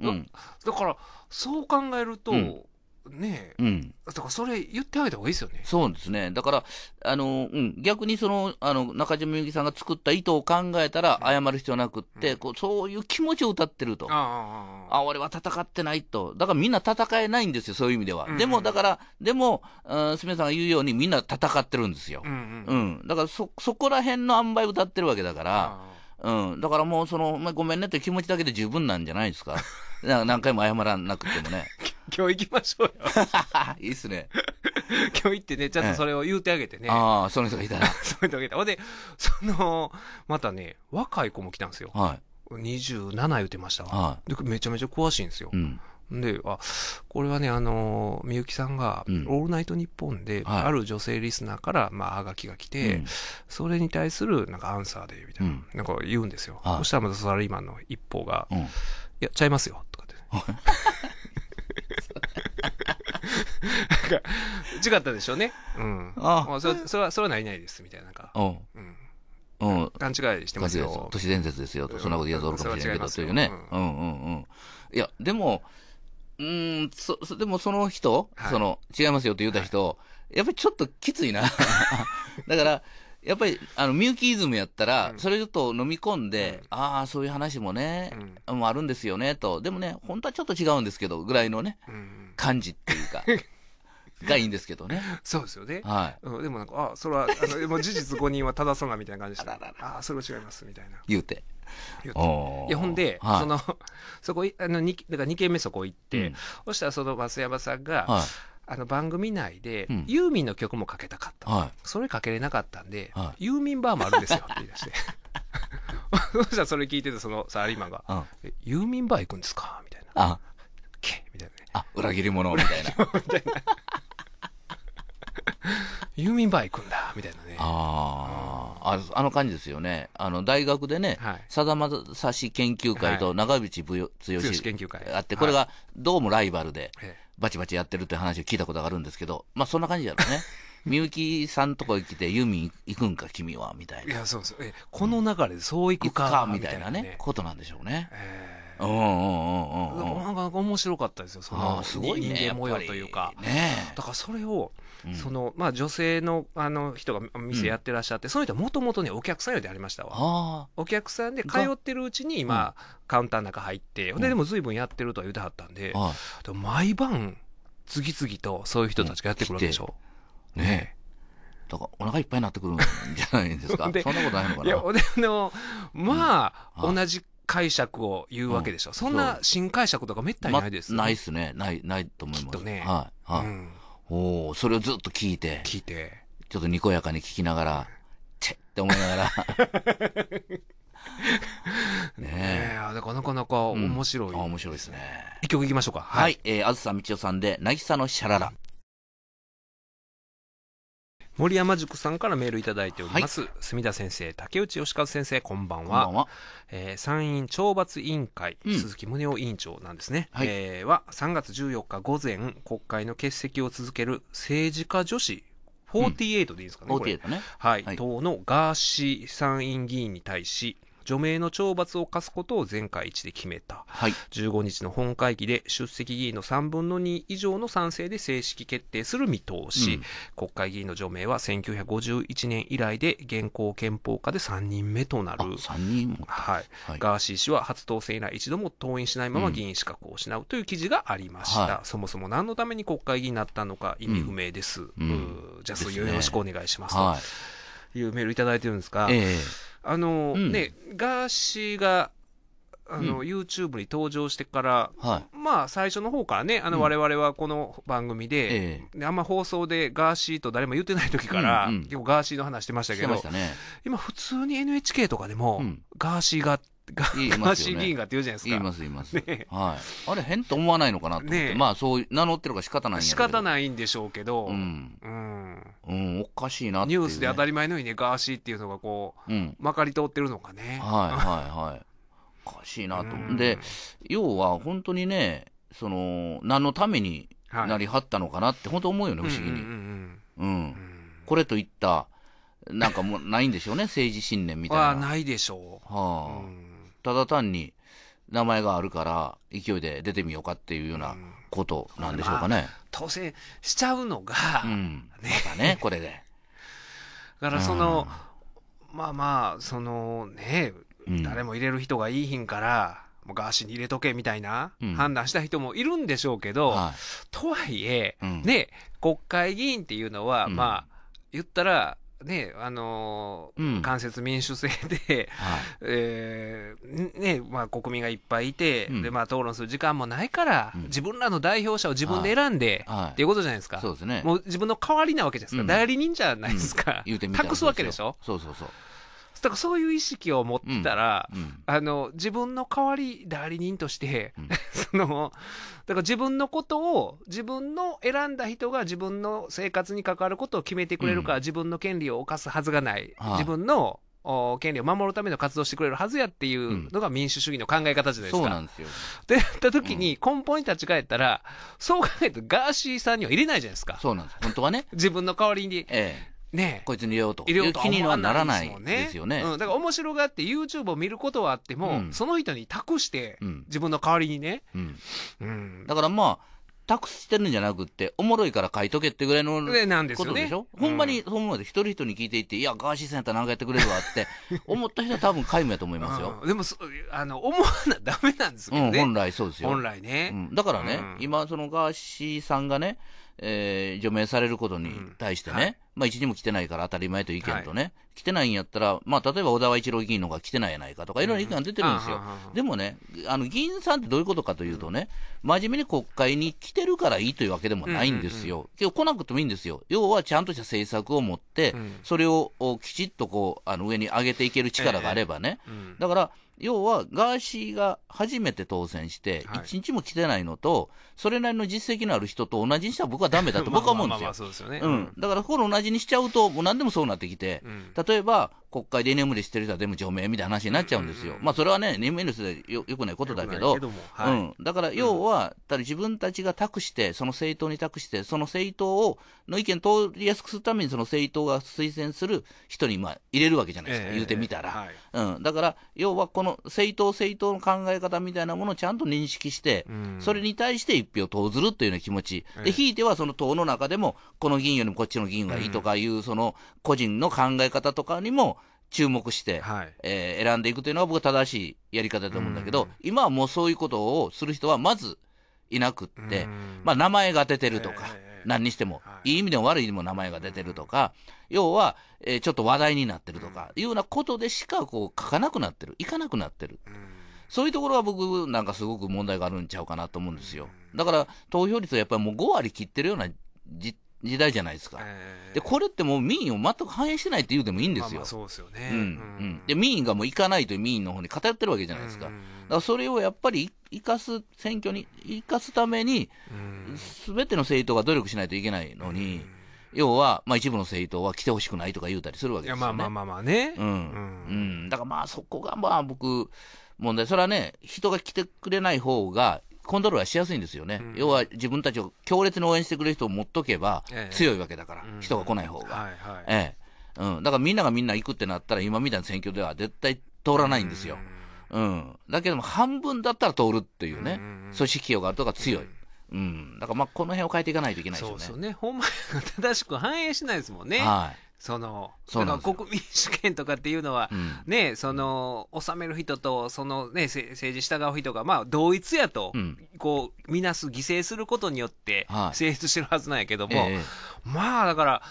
うん、だから、そう考えると、うん、ねえ、うん、だからそれ言ってあげた方がいいですよね。そうですね。だから、あの、うん、逆にその、あの、中島みゆきさんが作った意図を考えたら謝る必要なくって、うん、こうそういう気持ちを歌ってると。ああ、俺は戦ってないと。だからみんな戦えないんですよ、そういう意味では。うんでも、だから、でも、すみさんが言うようにみんな戦ってるんですよ。うん、うん、だからそ、そこら辺の塩梅歌ってるわけだから、うん、だからもうその、お前ごめんねって気持ちだけで十分なんじゃないですか。か 何回も謝らなくてもね。今日行きましょうよ。いいっすね。今日行ってね、ちゃんとそれを言うてあげてね。ああ、その人がいたら。その人がいたほんで、その、またね、若い子も来たんですよ。はい。27言ってましたわ、はい、でめちゃめちゃ詳しいんですよ。うん、で、あ、これはね、あの、みゆきさんが、うん、オールナイトニッポンで、はい、ある女性リスナーから、まあ、あがきが来て、うん、それに対する、なんかアンサーで、みたいな、なんか言うんですよ。はい、そしたらまたサラリーマンの一方が、いや、ちゃいますよ、とかって。なんか、違ったでしょうね。うん。ああ。それそれは、それはないないです、みたいな。なんか。うん。うん。うん。勘違いしてますよ。都市伝説ですよ、と。そんなこと言うやつおるかもしれいけど、というね。うんうんうん。いや、でも、うん、そ、でもその人、その、違いますよと言うた人、やっぱりちょっときついな。だから、やっぱりあのミユキイズムやったら、それちょっと飲み込んで、ああそういう話もね、もうあるんですよねとでもね本当はちょっと違うんですけどぐらいのね、感じっていうか。がいいんですけどね。そうですよね。はい。うん、でもなんか、あ、それは、あの、事実誤認は正そうなみたいな感じでした。ああ、それは違います、みたいな。言うて。いや、ほんで、はい、その、そこ、あの、にだから2軒目そこ行って、うん、そしたらその増山さんが、はいあの番組内で、ユーミンの曲もかけたかった、うん、それかけれなかったんで、はい、ユーミンバーもあるんですよって言い出してそしたらそれ聞いててそのサラリーマンが「うん、ユーミンバー行くんですか?」みたいな「け」みたいなねあ裏切り者みたいな ユーミンバー行くんだみたいなねあああの感じですよね、あの大学でね、さだまさし研究会と長渕剛研究会あって、これがどうもライバルで、バチバチやってるって話を聞いたことがあるんですけど、まあそんな感じやろね。みゆきさんとこ来て、ユーミン行くんか、君は、みたいな。いや、そうそう。この中でそう行くか、みたいなね、ことなんでしょうね。えーうんうんうんうん、なんか面白かったですよそのすごい、人間模様というか、ね、だからそれを、そのまあ、女性のあの人が店やってらっしゃって、その人はもともとねお客さんよりありましたわお客さんで通ってるうちに今、あ、カウンターの中入ってほででも随分やってるとは言うてはったんで,、で毎晩次々とそういう人たちがやってくるんでしょ。うねえだからお腹いっぱいになってくるんじゃないですか そんなことないのかな。いやでもまあ、同じ解釈を言うわけでしょ。うん、そんな新解釈とかめったにないです、ねま、ないっすね。ない、ないと思います。きっとね。はい。はい。うん、おおそれをずっと聞いて。聞いて。ちょっとにこやかに聞きながら、チェって思いながら。ねえ、なかなかなか面白い、うん、面白いですね。一曲いきましょうか。はい。はい、えー、あずさみちおさんで、なぎさのシャララ。森山塾さんからメールいただいております、はい、墨田先生竹内義和先生こんばんはこえー、参院懲罰委員会、うん、鈴木宗男委員長なんですね、はい、えー、は3月14日午前国会の欠席を続ける政治家女子48でいいですかねうん、ねはい、はい、党のガーシー参院議員に対し、除名の懲罰を科すことを全会一致で決めた、はい、15日の本会議で出席議員の3分の2以上の賛成で正式決定する見通し、うん、国会議員の除名は1951年以来で現行憲法下で3人目となる、はいはい、ガーシー氏は初当選以来、一度も登院しないまま議員資格を失うという記事がありました、うん、そもそも何のために国会議員になったのか、意味不明です、うん、じゃあ、そういうよろしくお願いしますというメールいただいてるんですが。えーあの、うん、ねガーシーがあの、うん、YouTube に登場してから、はい、まあ最初の方からねあの、われ我々はこの番組で、えあんま放送でガーシーと誰も言ってない時から、うんうん、結構ガーシーの話してましたけど、ね、今普通に NHK とかでも、ガーシーがガーシー議員がって言うじゃないですか。言います、言います。ね、はい。あれ、変と思わないのかなと思って、ね、まあ、そう名乗ってるか仕方ないん仕方ないんでしょうけど、うん。うん。うん、おかしいな、ね、ニュースで当たり前のようにね、ガーシーっていうのがこう、うん、まかり通ってるのかね。はいはいはい。おかしいなと思って。で、要は本当にね、その、何のためになりはったのかなって、本当思うよね、不思議に。うんうん、うん。うん。これといった、なんかもうないんでしょうね、政治信念みたいな。はないでしょう。はあ。うんただ単に名前があるから勢いで出てみようかっていうようなことなんでしょうかね。まあ、当選しちゃうのが、うん、ねねこれで。だからその、うん、まあまあそのね誰も入れる人がいいひんから。もうガーシーに入れとけみたいな判断した人もいるんでしょうけど、うんはい、とはいえ、ね、国会議員っていうのは、まあ、言ったら、ねあのーうん、間接民主制で、はい、えー、ねまあ、国民がいっぱいいて、うん、でまあ、討論する時間もないから、うん、自分らの代表者を自分で選んで、はい、っていうことじゃないですか、はい、そうですね、もう自分の代わりなわけじゃないですか、代理人じゃないですか、うん、託すわけでしょ。そうそうそうだからそういう意識を持ってたら、うんうん、あの自分の代わり代理人として、うん、そのだから自分のことを自分の選んだ人が自分の生活に関わることを決めてくれるから、自分の権利を犯すはずがない、はあ、自分の権利を守るための活動してくれるはずやっていうのが民主主義の考え方じゃないですか。でやってなった時に根本に立ち返ったら、そう考えるとガーシーさんには入れないじゃないですか。そうなんです。本当はね。自分の代わりに。ええね、こいつに入れようと入れようと気にはならないですよね、うん、だから面白がって YouTube を見ることはあっても、うん、その人に託して、うん、自分の代わりにね、うんだからまあ託してるんじゃなくておもろいから書いとけってぐらいのことでしょ、ね、ほんまに、ほんまで一人一人に聞いていっていやガーシーさんやったら何かやってくれるわって思った人は多分皆 無やと思いますよ、でもあの思わなダメなんですけどね、本来そうですよ本来ね、だからね、今そのガーシーさんがね、えー、除名されることに対してね、はいまあ、一にも来てないから当たり前という意見とね、はい、来てないんやったら、まあ、例えば小沢一郎議員の方が来てないやないかとか、いろんな意見が出てるんですよ、うん、でもねあの、議員さんってどういうことかというとね、真面目に国会に来てるからいいというわけでもないんですよ、うんうんうん、けど来なくてもいいんですよ、要はちゃんとした政策を持って、それをきちっとこうあの上に上げていける力があればね。えー、だから要はガーシーが初めて当選して、一日も来てないのと、それなりの実績のある人と同じにしたら僕はだめだと僕は思うんですよ。だからここ同じにしちゃうと、もう何でもそうなってきて、例えば、国会で居眠りしてる人は全部除名みたいな話になっちゃうんですよ。うんうんまあそれはね、居眠りするよよくないことだけど、けどはい、うん、だから要は、ただ自分たちが託して、その政党に託して、その政党をの意見通りやすくするために、その政党が推薦する人にまあ入れるわけじゃないですか、えー、言うてみたら、えーはい、うん。だから要は、この政党、政党の考え方みたいなものをちゃんと認識して、うん、それに対して一票投ずるというような気持ち、で、ひいてはその党の中でも、この議員よりもこっちの議員がいいとかいう、その個人の考え方とかにも、注目して、はい、えー、選んでいくというのは僕は正しいやり方だと思うんだけど、今はもうそういうことをする人はまずいなくって、まあ、名前が出てるとか、何にしても、いい意味でも悪い意味でも名前が出てるとか、要は、えー、ちょっと話題になってるとか、いうようなことでしかこう書かなくなってる、いかなくなってる。そういうところは僕なんかすごく問題があるんちゃうかなと思うんですよ。だから投票率はやっぱりもう5割切ってるような実時代じゃないですか、えー、でこれってもう民意を全く反映してないって言うでもいいんですよ、まあ、そうですよね、うんで民意がもう行かないという民意の方に偏ってるわけじゃないですか、だからそれをやっぱり生かす、選挙に生かすために、すべての政党が努力しないといけないのに。要は、まあ、一部の政党は来てほしくないとか言うたりするわけですよ、ね、いやまあまあまあね。うん。うん。だからまあそこがまあ僕、問題。それはね、人が来てくれない方がコントロールはしやすいんですよね、うん、要は自分たちを強烈に応援してくれる人を持っとけば、強いわけだから、ええ、人が来ない方が、はいはい、ええうん、だからみんながみんな行くってなったら、今みたいな選挙では絶対通らないんですよ、うん、うん、だけども、半分だったら通るっていうね、組織費用があるとか強い。うん、だからまあこの辺を変えていかないといけないですよね。そうそうね、本前が正しく反映しないですもんね。はい。そのだから国民主権とかっていうのは、うん、ね、その治める人とその、ね、政治従う人が、まあ、同一やと、うん、こうみなす、犠牲することによって成立してるはずなんやけども、はいえまあだから。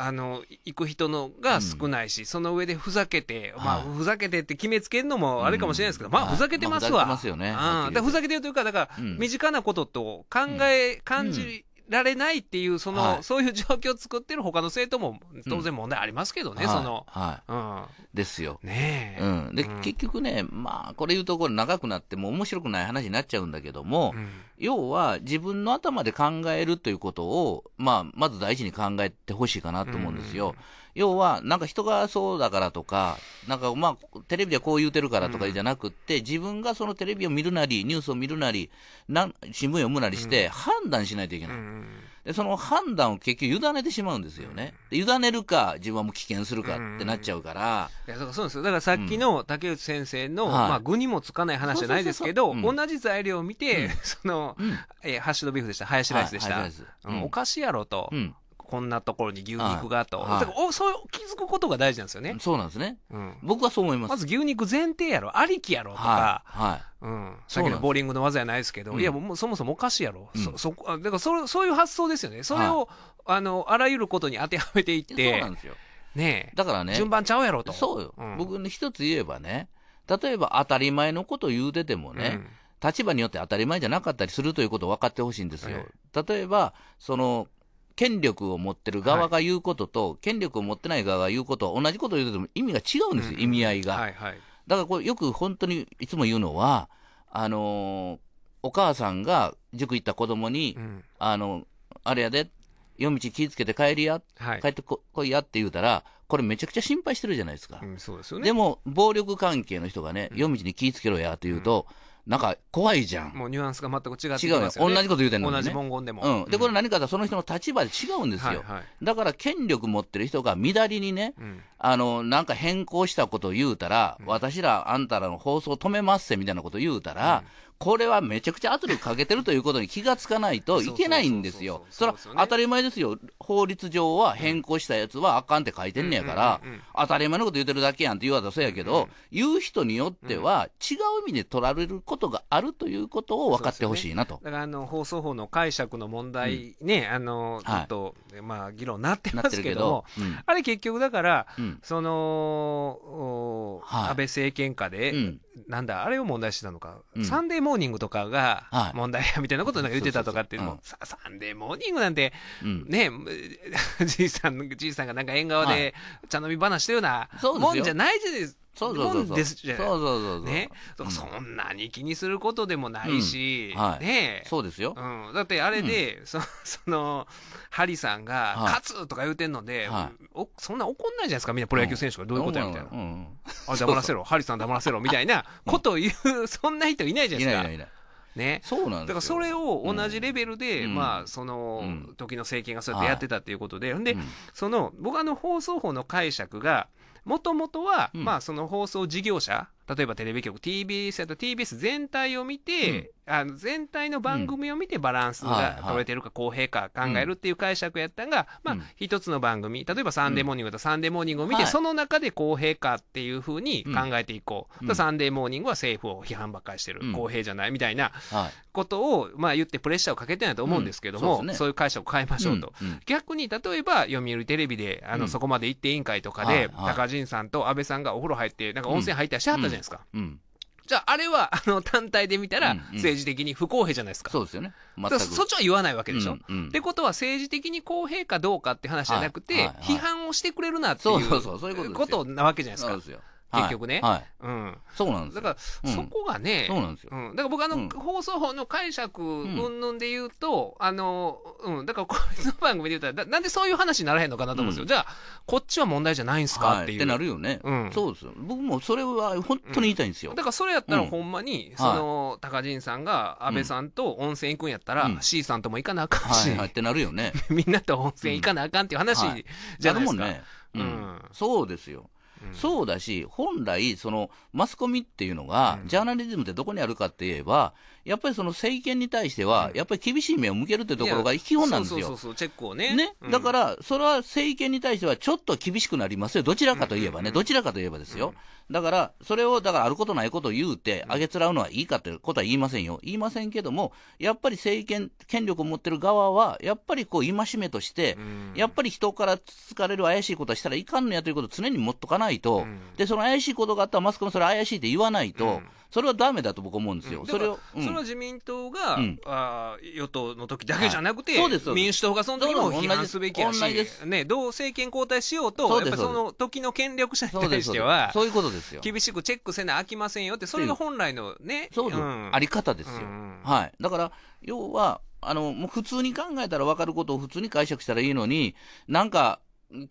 あの行く人のが少ないし、うん、その上でふざけて、はい、まあ、ふざけてって決めつけるのもあれかもしれないですけど、まあ、ふざけてますわ、まあ、ふざけてるというか、だから、身近なことと考え、感じられないっていうその、はい、そういう状況を作ってる他の生徒も当然問題ありますけどね、うん、その、はいはいうん、ですよ。ねうん、で、うん、結局ね、まあ、これ言うとこれ長くなっても面白くない話になっちゃうんだけども、要は自分の頭で考えるということを、まあ、まず大事に考えてほしいかなと思うんですよ。要は、なんか人がそうだからとか、なんかまあ、テレビでこう言うてるからとかじゃなくって、自分がそのテレビを見るなり、ニュースを見るなり、な新聞読むなりして、判断しないといけない。で、その判断を結局委ねてしまうんですよね。委ねるか、自分はもう棄権するかってなっちゃうから。いや、そうですよ。だからさっきの竹内先生の、まあ、具にもつかない話じゃないですけど、同じ材料を見て、その、えハッシュドビーフでした、ハヤシライスでした。おかしいやろと。こんなところに牛肉がと、はいおそう気づくことが大事なんですよねそうなんですね、うん、僕はそう思いますまず牛肉前提やろありきやろとか、はいはい、うん、さっきのボーリングの技じゃないですけど、いやもうそもそもおかしいやろ、うん、そそだからそそういう発想ですよねそれを、はい、あのあらゆることに当てはめていってそうなんですよねだからね順番ちゃうやろとそうよ、うん、僕の一つ言えばね例えば当たり前のこと言うててもね、うん、立場によって当たり前じゃなかったりするということを分かってほしいんですよ。例えば、その権力を持ってる側が言うことと、はい、権力を持ってない側が言うことは同じことを言うとも意味が違うんですよ、うん、意味合いが。はいはい、だからこれよく本当にいつも言うのは、あのー、お母さんが塾行った子供に、うん、あの、あれやで、夜道気ぃつけて帰りや、はい、帰ってこいやって言うたら、これめちゃくちゃ心配してるじゃないですか。うん、ですね、でも、暴力関係の人がね、夜道に気ぃつけろやって言うと、うんなんか怖いじゃん。もうニュアンスが全く違ってます、ね、違う同じこと言うてんの、ね、同じ文言でも。うん。で、これ何かとその人の立場で違うんですよ。はいだから権力持ってる人がみだりにね、うん、あの、なんか変更したことを言うたら、うん、私らあんたらの放送止めますせみたいなこと言うたら、うんこれはめちゃくちゃ圧力かけてるということに気がつかないといけないんですよ。それは当たり前ですよ。法律上は変更したやつはあかんって書いてんねやから、当たり前のこと言ってるだけやんって言われたらそうやけど、言う人によっては違う意味で取られることがあるということを分かってほしいなと、ね。だからあの放送法の解釈の問題ね、うん、あの、ちょっと、はい、まあ議論なってますけど、うん、あれ結局だから、うん、その、はい、安倍政権下で、なんだ、あれを問題してたのか、サンデーモーニングとかが問題やみたいなことなんか言ってたとかっていうのも、サンデーモーニングなんて、ね、じいさん、じいさんがなんか縁側で茶飲み話したようなもんじゃないじゃないですか。そうそうそうそうね、そんなに気にすることでもないし、うんはい、ねそうですよ、うん、だってあれで、うん、そ そのハリさんが「勝つ!」とか言うてんので、はい、おそんな怒んないじゃないですかみんなプロ野球選手がどういうことやみたいな、うんうん、あ黙らせろハリさん黙らせろみたいな ことを言う、そんな人いないじゃないですか。いないいないいないね、そうなんだからそれを同じレベルで、うん、まあその、時の政権がそうやってやってたっていうことで、うん、で、うん、その僕あの放送法の解釈がもともとは、まあその放送事業者例えばテレビ局 TBS やと TBS 全体を見て、うん、あの全体の番組を見てバランスが取れてるか公平か考えるっていう解釈やったんが、うん、まあ一つの番組例えば「サンデーモーニング」と「サンデーモーニング」を見て、その中で公平かっていうふうに考えていこう、うん、サンデーモーニングは政府を批判ばっかりしてる、公平じゃないみたいなことを、まあ、言ってプレッシャーをかけてないと思うんですけども、そういう解釈を変えましょうと、逆に例えば読売テレビであの、そこまで行って委員会とかで、高陣さんと安倍さんがお風呂入ってなんか温泉入ったりしはったじゃないですか。ないですか。うん。じゃあ、あれは、あの、単体で見たら、政治的に不公平じゃないですか。うんうん、そうですよね。ま、く。そっちは言わないわけでしょ。うんうん、ってことは、政治的に公平かどうかって話じゃなくて、はいはいはい、批判をしてくれるなっていうことなわけじゃないですか。そうそうそういうことなわけじゃないですか。結局ね、はいはい、うん、そうなんですだから、そこがね、そうなんですよ、うん、だから僕あの、うん、放送法の解釈云々で言うと、あの、うん、だからこいつの番組で言ったらなんでそういう話にならへんのかなと思うんですよ、じゃあこっちは問題じゃないんすかっていう、ってなるよね、うん、そうですよ僕もそれは本当に言いたいんですよ、だからそれやったらほんまに、その高陣さんが安倍さんと温泉行くんやったら、うん、C さんとも行かなあかんし、はいはい、ってなるよね みんなと温泉行かなあかんっていう話じゃないですか、うん、ねうん、そうですよそうだし、本来、そのマスコミっていうのが、ジャーナリズムってどこにあるかって言えば、やっぱりその政権に対しては、やっぱり厳しい目を向けるってところが基本なんですよ。そうそうそうチェックをね。ね、だから、それは政権に対してはちょっと厳しくなりますよ、どちらかといえばね、どちらかといえばですよ。だから、それを、だからあることないことを言うて、あげつらうのはいいかということは言いませんよ。言いませんけども、やっぱり政権、権力を持ってる側は、やっぱりこう、戒めとして、やっぱり人からつつかれる怪しいことはしたらいかんのやということを常に持っとかないと、で、その怪しいことがあったらマスコミそれ怪しいって言わないと、それはだめだと僕思うんですよ。それを、その自民党が、うん、あ与党の時だけじゃなくて、はい、民主党がその時も批判すべきやし、ね、どう政権交代しようと、そやっぱその時の権力者に対しては、そういうことですよ。厳しくチェックせなあきませんよって、それが本来のね、そうです、うん、あり方ですよ。うん、はい。だから、要は、あの、もう普通に考えたら分かることを普通に解釈したらいいのに、なんか、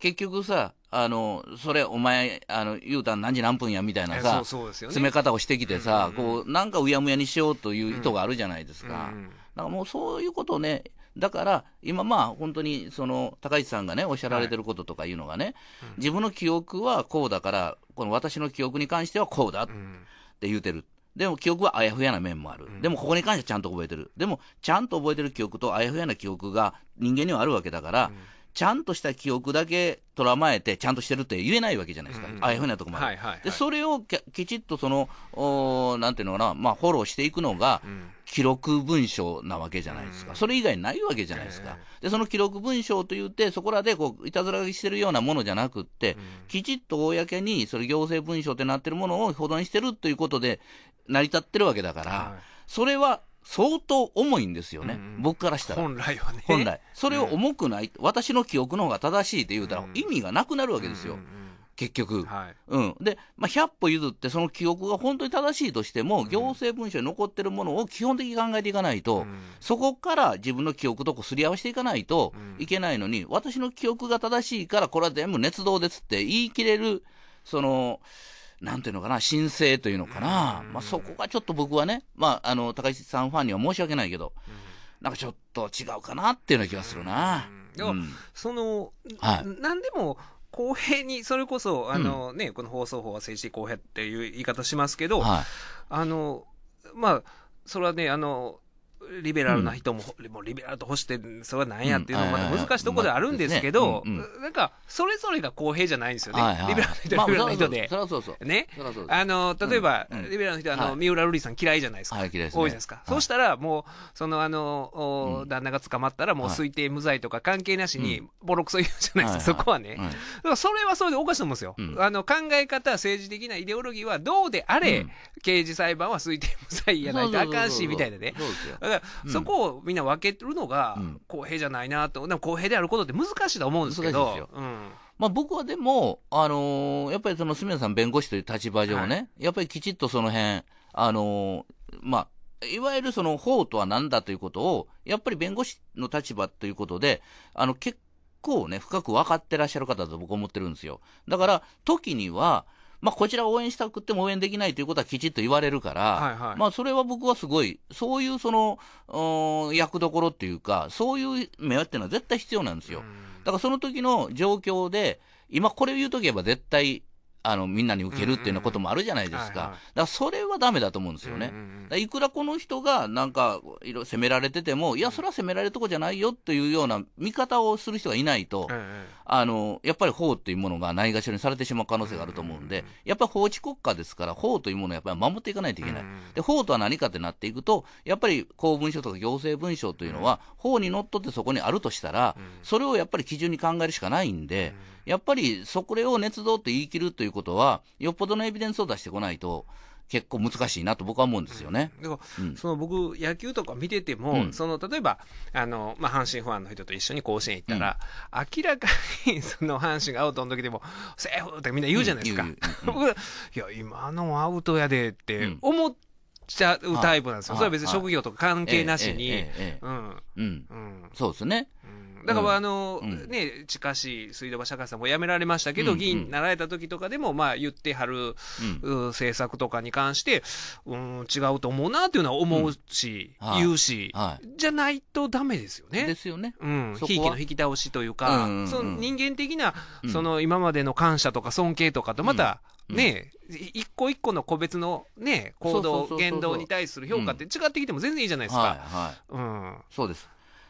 結局さ、あの、それお前、あの、言うたん何時何分やみたいなさ、そうそうね、詰め方をしてきてさ、うんうん、こう、なんかうやむやにしようという意図があるじゃないですか。うんうん、だからもうそういうことをね、だから今まあ本当にその高市さんがねおっしゃられてることとかいうのがね、はいうん、自分の記憶はこうだからこの私の記憶に関してはこうだって言うてる、でも記憶はあやふやな面もある、でもここに関してはちゃんと覚えてるでもちゃんと覚えてる記憶とあやふやな記憶が人間にはあるわけだから、うんちゃんとした記憶だけらまえて、ちゃんとしてるって言えないわけじゃないですか、うんああいうふうなとこまで。はいはいはい、でそれをきちっとそのお、なんていうのかな、まあ、フォローしていくのが、記録文書なわけじゃないですか、うん、それ以外ないわけじゃないですか、でその記録文書といって、そこらでこういたずらしてるようなものじゃなくって、うん、きちっと公にそれ行政文書ってなってるものを保存してるということで成り立ってるわけだから、はい、それは相当重いんですよね、うん、僕からしたら。本来はね。本来。それを重くない、うん、私の記憶の方が正しいって言うたら、意味がなくなるわけですよ。うんうんうん結局、はい、うん、で、まあ、100歩譲って、その記憶が本当に正しいとしても、うん、行政文書に残ってるものを基本的に考えていかないと、うん、そこから自分の記憶とこすり合わせていかないといけないのに、うん、私の記憶が正しいから、これは全部捏造ですって言い切れる、その、なんていうのかな、神聖というのかな、まあ、そこがちょっと僕はね、まあ、あの、高市さんファンには申し訳ないけど、なんかちょっと違うかなっていうような気がするな。でも、その、はい、なんでも、公平に、それこそ、あのね、この放送法は政治公平っていう言い方しますけど、はい、あの、まあ、それはね、あの、リベラルな人も、うん、リベラルと欲してそれは何やっていうのも難しいところではあるんですけど、うんうんうん、なんかそれぞれが公平じゃないんですよね、はいはい、リベラルな人リベラルな人で、まあ、そそそね、あの例えば、うん、リベラルの人はあの、はい、三浦瑠麗さん嫌いじゃないですか、はい、すね、多いじゃないですか、はい、そうしたらもうそのあの、旦那が捕まったらもう推定無罪とか関係なしにボロクソ言うじゃないですか、そこはね、それはそれでおかしいと思うんですよ、あの考え方政治的なイデオロギーはどうであれ、刑事裁判は推定無罪やないとあかんしみたいなね。そうですよからそこをみんな分けるのが公平じゃないなと、でも公平であることって難しいと思うんですけど。ですよまあ、僕はでも、あのー、やっぱりその住谷さん弁護士という立場上ね、はい、やっぱりきちっとその辺、あのー、まあ、いわゆるその法とは何だということを、やっぱり弁護士の立場ということで、あの、結構ね、深く分かってらっしゃる方だと僕は思ってるんですよ。だから、時には、まあ、こちら応援したくても応援できないということはきちっと言われるから、はいはい、まあ、それは僕はすごい、そういうその、役どころっていうか、そういう目っていうのは絶対必要なんですよ。だからその時の状況で、今これ言うとけば絶対、あのみんなに受けるっていうようなこともあるじゃないですか、だからそれはだめだと思うんですよね、いくらこの人がなんか、いろ責められてても、いや、それは責められるとこじゃないよっていうような見方をする人がいないと、あの、やっぱり法というものがないがしろにされてしまう可能性があると思うんで、やっぱり法治国家ですから、法というものをやっぱり守っていかないといけない。で、法とは何かってなっていくと、やっぱり公文書とか行政文書というのは、法にのっとってそこにあるとしたら、それをやっぱり基準に考えるしかないんで、やっぱりそこを捏造って言い切るということは、よっぽどのエビデンスを出してこないと、結構難しいなと僕は思うんですよね。うん、でも、うん、その僕野球とか見てても、うん、その例えばあの、まあ、阪神ファンの人と一緒に甲子園行ったら、明らかにその阪神がアウトの時でも「セーフ!」ってみんな言うじゃないですか。僕、いや今のアウトやでって思っちゃうタイプなんですよ。それは別に職業とか関係なしに。そうですね。だから、あの、ね、近しい水道橋博士さんも辞められましたけど、議員になられた時とかでも、まあ、言ってはる、政策とかに関して、うん、違うと思うなっていうのは思うし、言うし、じゃないとダメですよね。ですよね。うん。ひいきの引き倒しというか、その人間的な、その今までの感謝とか尊敬とかとまた、ね一個一個の個別のね、行動、言動に対する評価って違ってきても全然いいじゃないですか。はい、はい。うん。そうです。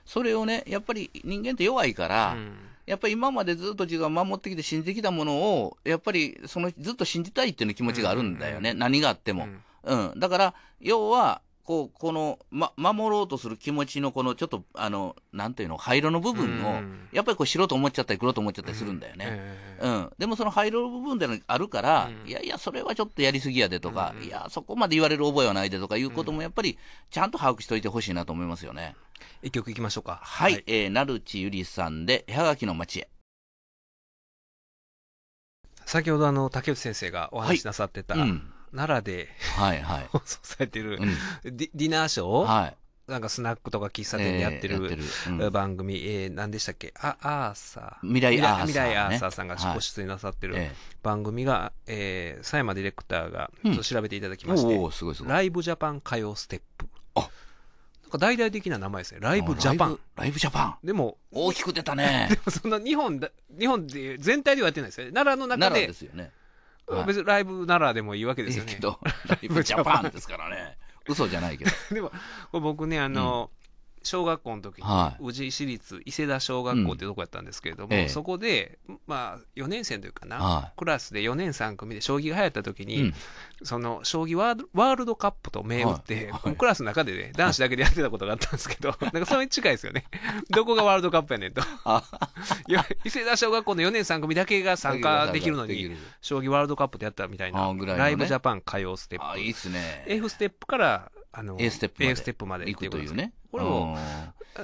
それをね、やっぱり人間って弱いから、うん、やっぱり今までずっと自分は守ってきて信じてきたものを、やっぱりそのずっと信じたいっていう気持ちがあるんだよね、うんうん何があっても。うん、うん、だから、要は、こう、この、ま、守ろうとする気持ちのこの、ちょっと、あの、なんていうの、灰色の部分を、やっぱりこう、白と思っちゃったり、黒と思っちゃったりするんだよね。うん。うん、でもその灰色の部分であるから、うん、いやいや、それはちょっとやりすぎやでとか、うん、いや、そこまで言われる覚えはないでとかいうことも、やっぱり、ちゃんと把握しておいてほしいなと思いますよね。一曲いきましょうかはい、はい、えー、ナルチゆりさんで「絵はがきの街へ」先ほどあの竹内先生がお話しなさってた、はいうん、奈良で、はいはい、放送されてる、うん、ディナーショー、はいなんかスナックとか喫茶店でやってる,、え番組、えー、何でしたっけあアーサー未来アーサー、未来アーサーさんがご出演なさってる番組が、ええー、山ディレクターが調べていただきまして、おすすごごいいライブジャパン歌謡ステップ。あなんか大々的な名前ですね。ライブジャパン。ライブジャパン。でも、大きく出たね。でもそんな日本だ、日本で全体ではやってないですよね。奈良の中で。ですよね。別にライブ奈良でもいいわけですよね。いいけど、ライブジャパンですからね。嘘じゃないけど。でも、僕ね、あの、小学校の時に、はい、宇治市立伊勢田小学校ってとこやったんですけれども、うんええ、そこで、まあ、4年生というかな、はい、クラスで4年3組で将棋が流行った時に、うん、その将棋ワールドカップと銘打って、はい、クラスの中でね、男子だけでやってたことがあったんですけど、なんかそれに近いですよね。どこがワールドカップやねんと。伊勢田小学校の4年3組だけが参加できるのに、将棋ワールドカップでやったみたいな、いね、ライブジャパン歌謡ステップ。いいっすね。F ステップから、あの、ステップまで。A ステップまで行くというね。これも、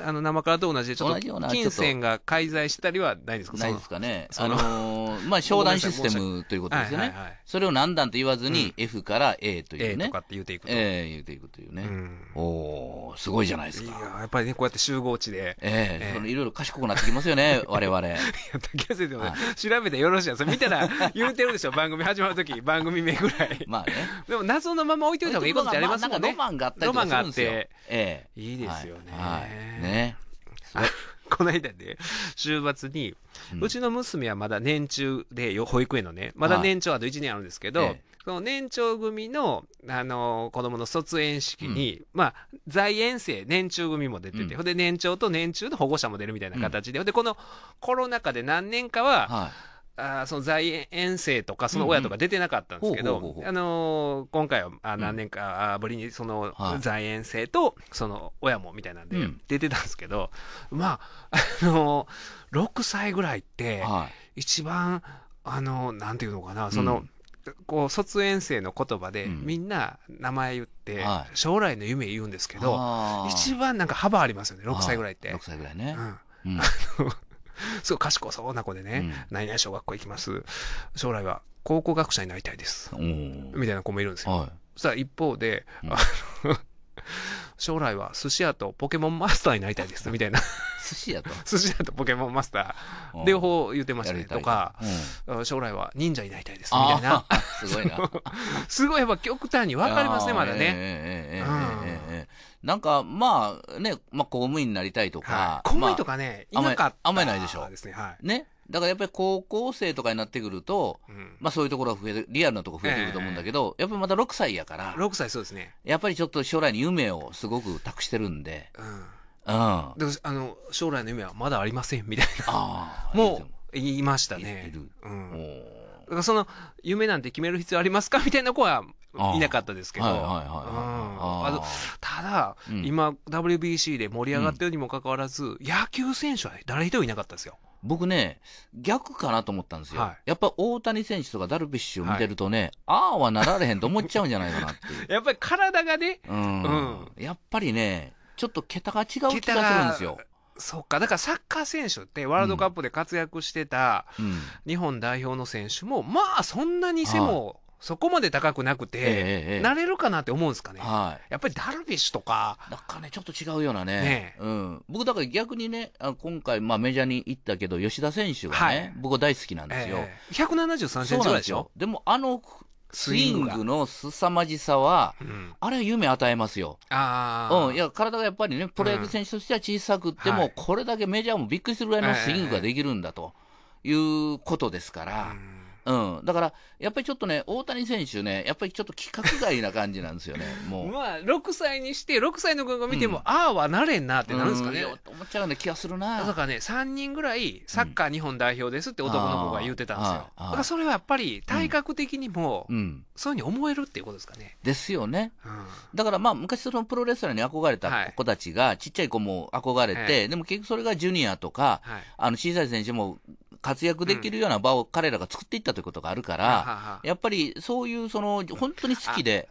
あの生からと同じでちょっと金銭が介在したりはないですかないですかねあのー、まあ商談システムということですよね、はいはいはい、それを何段と言わずに F から A というね、A とかって言うていくと、え、言うていくというね、うん、おおすごいじゃないですかややっぱりねこうやって集合値でええー、えいろいろ賢くなってきますよね 我々いや竹谷先生も、ね、調べてよろしいそれ見たら言うてるでしょ番組始まる時番組目ぐらい まあねでも謎のまま置いておいた方がいいことってありますもんね、まあ、ロマンがあったりとかするんですよロマンがあって、ええー、いいですよね、はいはいね。この間ね、週末に、うんうちの娘はまだ年中で、保育園のね、まだ年長あと1年あるんですけど、ええ、その年長組の、あのー、子供の卒園式に、うん、まあ、在園生、年中組も出てて、うん、ほんで年長と年中の保護者も出るみたいな形で、うほんで、このコロナ禍で何年かは、はいあその在園生とかその親とか出てなかったんですけど、あのー、今回はあ何年かぶりにその在園生とその親もみたいなんで出てたんですけど、うん、まあ、あのー、6歳ぐらいって一番、はい、あのー、なんていうのかなその、うんこう卒園生の言葉でみんな名前言って、将来の夢言うんですけど、一番なんか幅ありますよね6歳ぐらいって、6歳ぐらいね、うん すごい賢そうな子でね、うん、何々小学校行きます。将来は考古学者になりたいです。みたいな子もいるんですよ。はい、そしたら一方で、うん、あの 将来は寿司屋とポケモンマスターになりたいですみたいな 寿司屋と寿司屋とポケモンマスター両方言ってましたねとか、うん、将来は忍者になりたいですみたいなすごいなすごいやっぱ極端に分かりますねまだね、えーえーえー、なんか、まあ、ね、まあ、公務員になりたいとか。公務員とかね、まあ、いなかった。あんまりないでしょ。ですね、はい。ね。だからやっぱり高校生とかになってくると、うん、まあそういうところは増えて、リアルなところ増えてくると思うんだけど、えー、やっぱりまだ6歳やから。6歳そうですね。やっぱりちょっと将来に夢をすごく託してるんで。うん。うん。あの、将来の夢はまだありません、みたいな。ああ。もう、言いましたね。いる。うん。だからその、夢なんて決める必要ありますかみたいな子は、いなかったですけど、ただ、うん、今、WBC で盛り上がってるにもかかわらず、うん、野球選手は誰一人いなかったですよ。僕ね、逆かなと思ったんですよ、はい、やっぱ大谷選手とかダルビッシュを見てるとね、はい、ああはなられへんと思っちゃうんじゃないかなっていう。やっぱり体がね、うん、うん、やっぱりね、ちょっと桁が違う気がするんですよ。そっか、だからサッカー選手ってワールドカップで活躍してた日本代表の選手も、うん、まあそんなに背もそこまで高くなくて、えなれるかなって思うんですかね、はい、やっぱりダルビッシュとか、なんかね、ちょっと違うようなね、ねうん、僕、だから逆にね、今回、まあ、メジャーに行ったけど、吉田選手がね、はい、僕、大好きなんですよ。ええ、173センチぐらいでしょ。でもあのスイングの凄まじさは、うん、あれは夢与えますよ。あうん、いや体がやっぱりね、プロ野球選手としては小さくっても、うんはい、これだけメジャーもびっくりするぐらいのスイングができるんだということですから。うん、だから、やっぱりちょっとね、大谷選手ね、やっぱりちょっと規格外な感じなんですよね、もう。まあ、6歳にして、6歳の子が見ても、うん、ああはなれんなってなるんですかね。うん、思っちゃうような気がするな。だからね、3人ぐらい、サッカー日本代表ですって男の子が言ってたんですよ。だからそれはやっぱり、体格的にも、そういうふうに思えるっていうことですかね。ですよね。だからまあ、昔そのプロレスラーに憧れた子たちが、ちっちゃい子も憧れて、でも結局それがジュニアとか、あの小さい選手も活躍できるような場を彼らが作っていったということがあるから、やっぱりそういうその本当に好きで、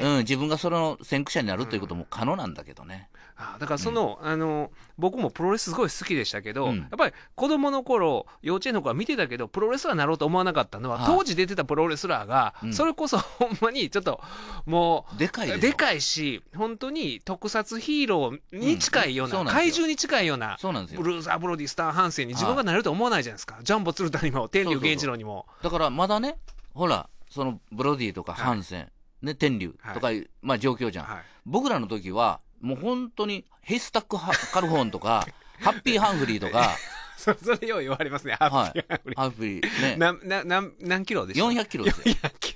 ううん、自分がその先駆者になるということも可能なんだけどね。あだからそのうん、あの僕もプロレスすごい好きでしたけど、うん、やっぱり子供の頃幼稚園の頃は見てたけどプロレスラーになろうと思わなかったのは、はあ、当時出てたプロレスラーが、うん、それこそほんまにちょっともうでかいでかいし本当に特撮ヒーローに近いような,、怪獣に近いようなブルーザー・ブロディスター・ハンセンに自分がなれると思わないじゃないですか、はあ、ジャンボ鶴田にも天竜源一郎にもだからまだねほらそのブロディとかハンセン、はい、ね、天竜とか、はい、まあ状況じゃん、はい、僕らの時はもう本当にヘイスタックカルホーンとか ハッピーハンフリーとかそそれよう言われますね、ハッピーハンフリー。ッピー、ね。な、な、な何キロでした ?400 キロですよ。400キ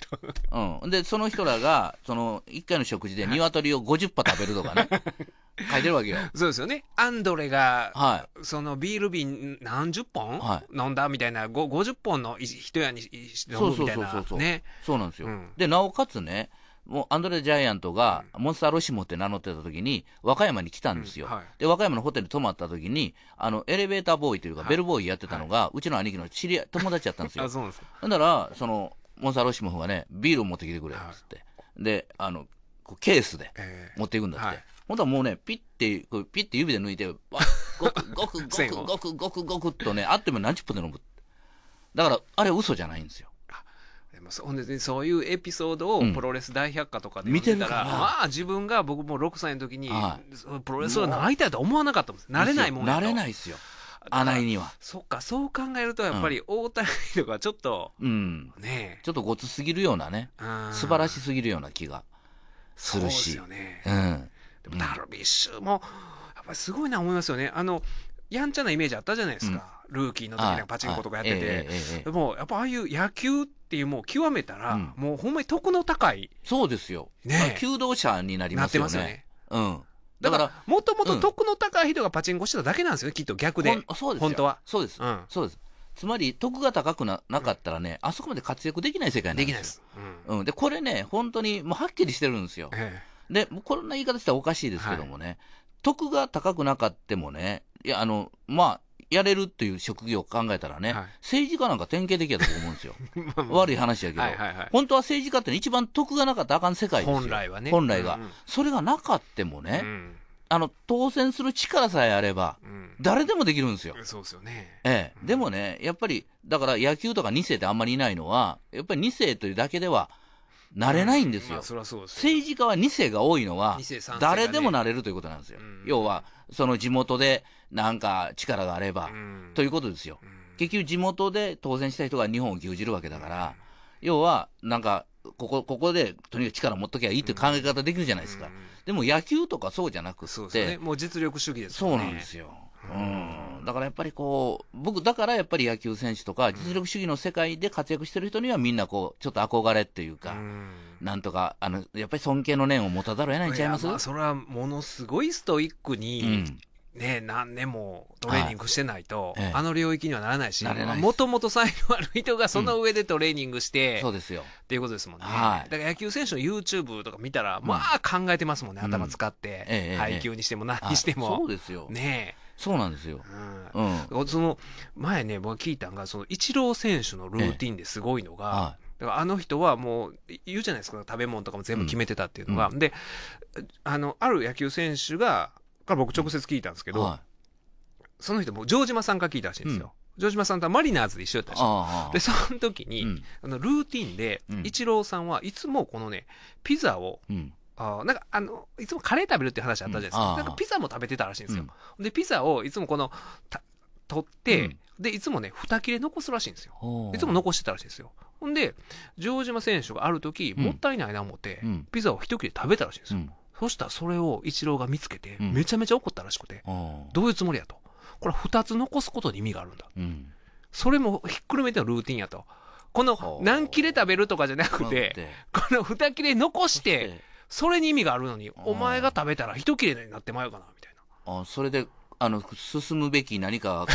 ロ。うん。で、その人らが、その、1回の食事で鶏を50羽食べるとかね。書いてるわけよ。そうですよね。アンドレが、はい、そのビール瓶何十本、はい、飲んだみたいな、50本の一屋に飲むみたいな。そうそうそうそうね。そうなんですよ。で、なおかつね、もうアンドレ・ジャイアントがモンスター・ロシモって名乗ってた時に、和歌山に来たんですよ、うんはい、で和歌山のホテル泊まった時に、あのエレベーターボーイというか、ベルボーイやってたのが、はい、うちの兄貴の知り合い、友達やったんですよ。あそうですかだから、そのモンスター・ロシモフがね、ビールを持ってきてくれっつって、であのケースで持っていくんだって。えーはい本当はもうね、ピッて、こうピッて指で抜いて、ごくごくごくごくごくごくごくとね、あっても何十分で飲む。だから、あれ嘘じゃないんですよ。ますほんでそういうエピソードをプロレス大百科とかで見てたら、うん、まあ自分が僕も6歳の時に、はい、プロレスラーになたいと思わなかったもんなれないもんやとなれないですよ穴井にはそっかそう考えるとやっぱり大谷とかちょっと、うん、ねちょっとごつすぎるようなね素晴らしすぎるような気がするしそうですよね、うん、でもダルビッシュもやっぱりすごいな思いますよねあのやんちゃなイメージあったじゃないですか、ルーキーの時にパチンコとかやってて、でもやっぱああいう野球っていうもう極めたら、うんもうほんまに得の高いそうですよ、ね、求道者になりますよねなってますよねうんだからもともと得の高い人がパチンコしてただけなんですよね、きっと逆でそうです本当はそうです、うん、そうですつまり得が高くななかったらね、あそこまで活躍できない世界なんですできないです、うんでこれね本当にもうはっきりしてるんですよ、ええ、でこんな言い方したらおかしいですけどもね、得が高くなかってもねいやあのまあやれるっていう職業を考えたらね、はい政治家なんか典型的やと思うんですよ。悪い話やけど、はいはいはい本当は政治家って一番得がなかったらあかん世界ですよ。本来はね本来が。うんうんそれがなかってもね、うんあの、当選する力さえあれば、うん誰でもできるんですよ。そうですよねええ、でもね、やっぱり、だから野球とか2世ってあんまりいないのは、やっぱり2世というだけでは、なれないんですよ。政治家は2世が多いのは、誰でもなれるということなんですよ。要は、その地元でなんか力があれば、ということですよ。結局地元で当選した人が日本を牛耳るわけだから、要は、なんか、ここ、ここで、とにかく力持っときゃいいという考え方できるじゃないですか。でも野球とかそうじゃなくて。そうですね。もう実力主義ですね。そうなんですよ。うん、だからやっぱりこう、僕、だからやっぱり野球選手とか、実力主義の世界で活躍してる人には、みんなこう、ちょっと憧れっていうか、なんとか、あの、やっぱり尊敬の念を持たざるを得ないんちゃいますまそれはものすごいストイックうに、ん、ね、何年もトレーニングしてないと、ええあの領域にはならないしもともと才能ある人がその上でトレーニングして、そうですよ。っていうことですもんね。はいだから野球選手の YouTube とか見たら、まあ考えてますもんね、頭使って、ええ配球にしても何にしても。はいそうですよ。ねえ。そうなんですよ。うん、その前ね僕聞いたんがそのイチロー選手のルーティンですごいのが、ええだからあの人はもう言うじゃないですか食べ物とかも全部決めてたっていうのが、うん、であのある野球選手がから僕直接聞いたんですけど、はい、その人も城島さんから聞いたらしいんですよ。うん、城島さんとはマリナーズで一緒だったでしょ。で、その時に、うん、あのルーティンで、イチローさんはいつもこのね、ピザをあなんかあのいつもカレー食べるって話あったじゃないですか、うん、なんかピザも食べてたらしいんですよ、うん、でピザをいつもこの取って、うん、でいつもね2切れ残すらしいんですよいつも残してたらしいんですよほんで城島選手がある時、もったいないな思って、ピザを一切れ食べたらしいんですよ、そしたらそれをイチローが見つけて、めちゃめちゃ怒ったらしくて、どういうつもりやとこれ2つ残すことに意味があるんだ、それもひっくるめてのルーティンやとこの何切れ食べるとかじゃなくてこの2切れ残してそれに意味があるのに、お前が食べたら一切れになってまうかな、みたいな。あそれで、あの、進むべき何か、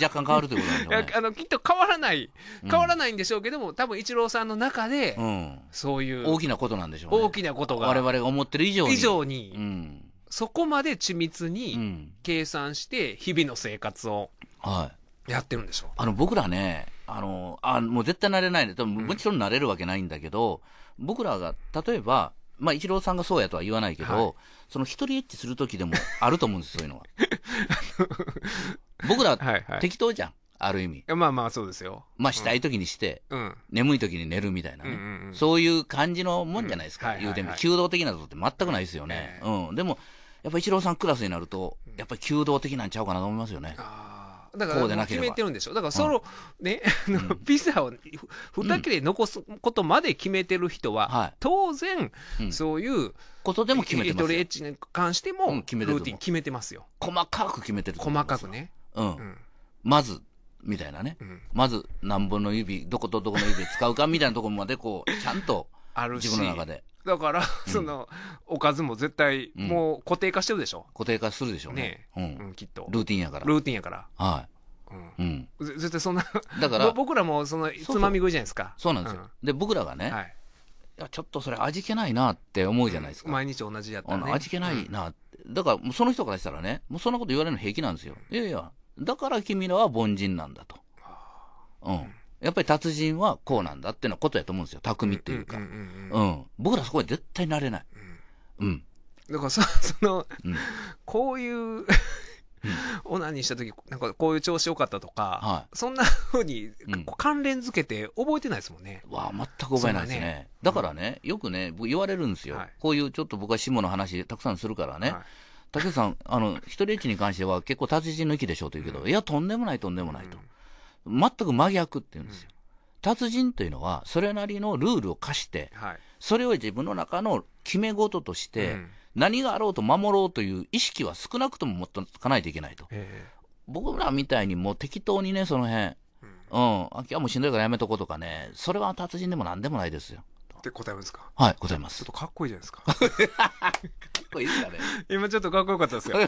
若干変わるということなんじゃないあの、きっと変わらない、変わらないんでしょうけども、うん、多分、イチローさんの中で、うん、そういう。大きなことなんでしょうね。大きなことが。我々が思ってる以上に。以上に、うん、そこまで緻密に計算して、日々の生活を、はい。やってるんでしょう。はい、あの、僕らね、あの、あもう絶対なれないね。多分もちろんなれるわけないんだけど、僕らが、例えば、まあ、イチローさんがそうやとは言わないけど、はい、その一人エッチする時でも あると思うんです、そういうのは。僕ら、適当じゃん。はいはいある意味。まあまあそうですよ。まあしたい時にして、うん、眠い時に寝るみたいなね、うんうんうん、そういう感じのもんじゃないですか、うん、言うても、はい弓道的なことって全くないですよね。うん、でも、やっぱイチローさんクラスになると、やっぱり弓道的なんちゃうかなと思いますよね。だから決めてるんでしょだからその、ね、うん、ピザを2切れ残すことまで決めてる人は、当然、そういうことでも決めてますエッチに関しても、ルーティン決めてますよ細かく決めてる細かくね、うんまずみたいなね、まず何本の指どことどこの指使うかみたいなところまでこうちゃんとあるし自分の中でだから、そのおかずも絶対もう固定化してるでしょ、固定化するでしょうねね、うんきっとルーティンやからルーティンやからはいうん、絶対そんなだから僕らもそのつまみ食いじゃないですかそうなんですよ、で僕らがね、はいいやちょっとそれ味気ないなって思うじゃないですか、毎日同じやったら、ね、味気ないな、うん、だからその人からしたらねもうそんなこと言われるの平気なんですよいやいやだから君らは凡人なんだとうん、やっぱり達人はこうなんだってのことやと思うんですよ。匠っていうか。うん、うん、僕らそこは絶対なれない。うん。だからさ、その、こういうオナニーした時なんかこういう調子良かったとか、はい、そんなふうに、関連づけて覚えてないですもんね。わあ全く覚えないですね、ね、だからね、よくね僕言われるんですよ、はい、こういうちょっと僕は下の話たくさんするからね。はい竹内さん、あの、一人エッチに関しては結構達人の域でしょうと言うけど、うん、いや、とんでもないとんでもないと。うん全く真逆って言うんですよ。達人というのは、それなりのルールを課して、はい、それを自分の中の決め事として、うん、何があろうと守ろうという意識は少なくとも持っておかないといけないと。えー、僕らみたいにもう適当にね、その辺、うん、うん、今日もしんどいからやめとこうとかね、それは達人でもなんでもないですよ。って答えますかはい、答えます。ちょっとかっこいいじゃないですか。かっこいいですかね。今ちょっとかっこよかったですよ。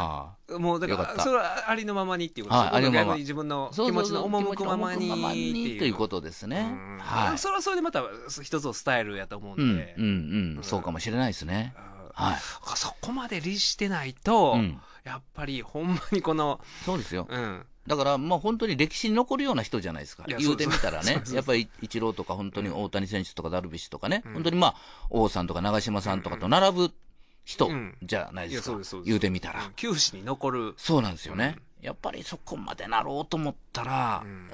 あもうだからそれはありのままにっていうことですね、まに自分の気持ちの赴くままにということですね、はい、それはそれでまた一つのスタイルやと思うんで、うんうんうん、そうかもしれないですね、はい、そこまで律してないと、うん、やっぱりほんまにこのそうですよ、うん、だからまあ本当に歴史に残るような人じゃないですか言うてみたらねやっぱりイチローとか本当に大谷選手とかダルビッシュとかね、うん、本当にまあ王さんとか長嶋さんとかと並ぶ人じゃないですか、うん、言うてみたら、九死に残るそうなんですよね、やっぱりそこまでなろうと思ったら、うん、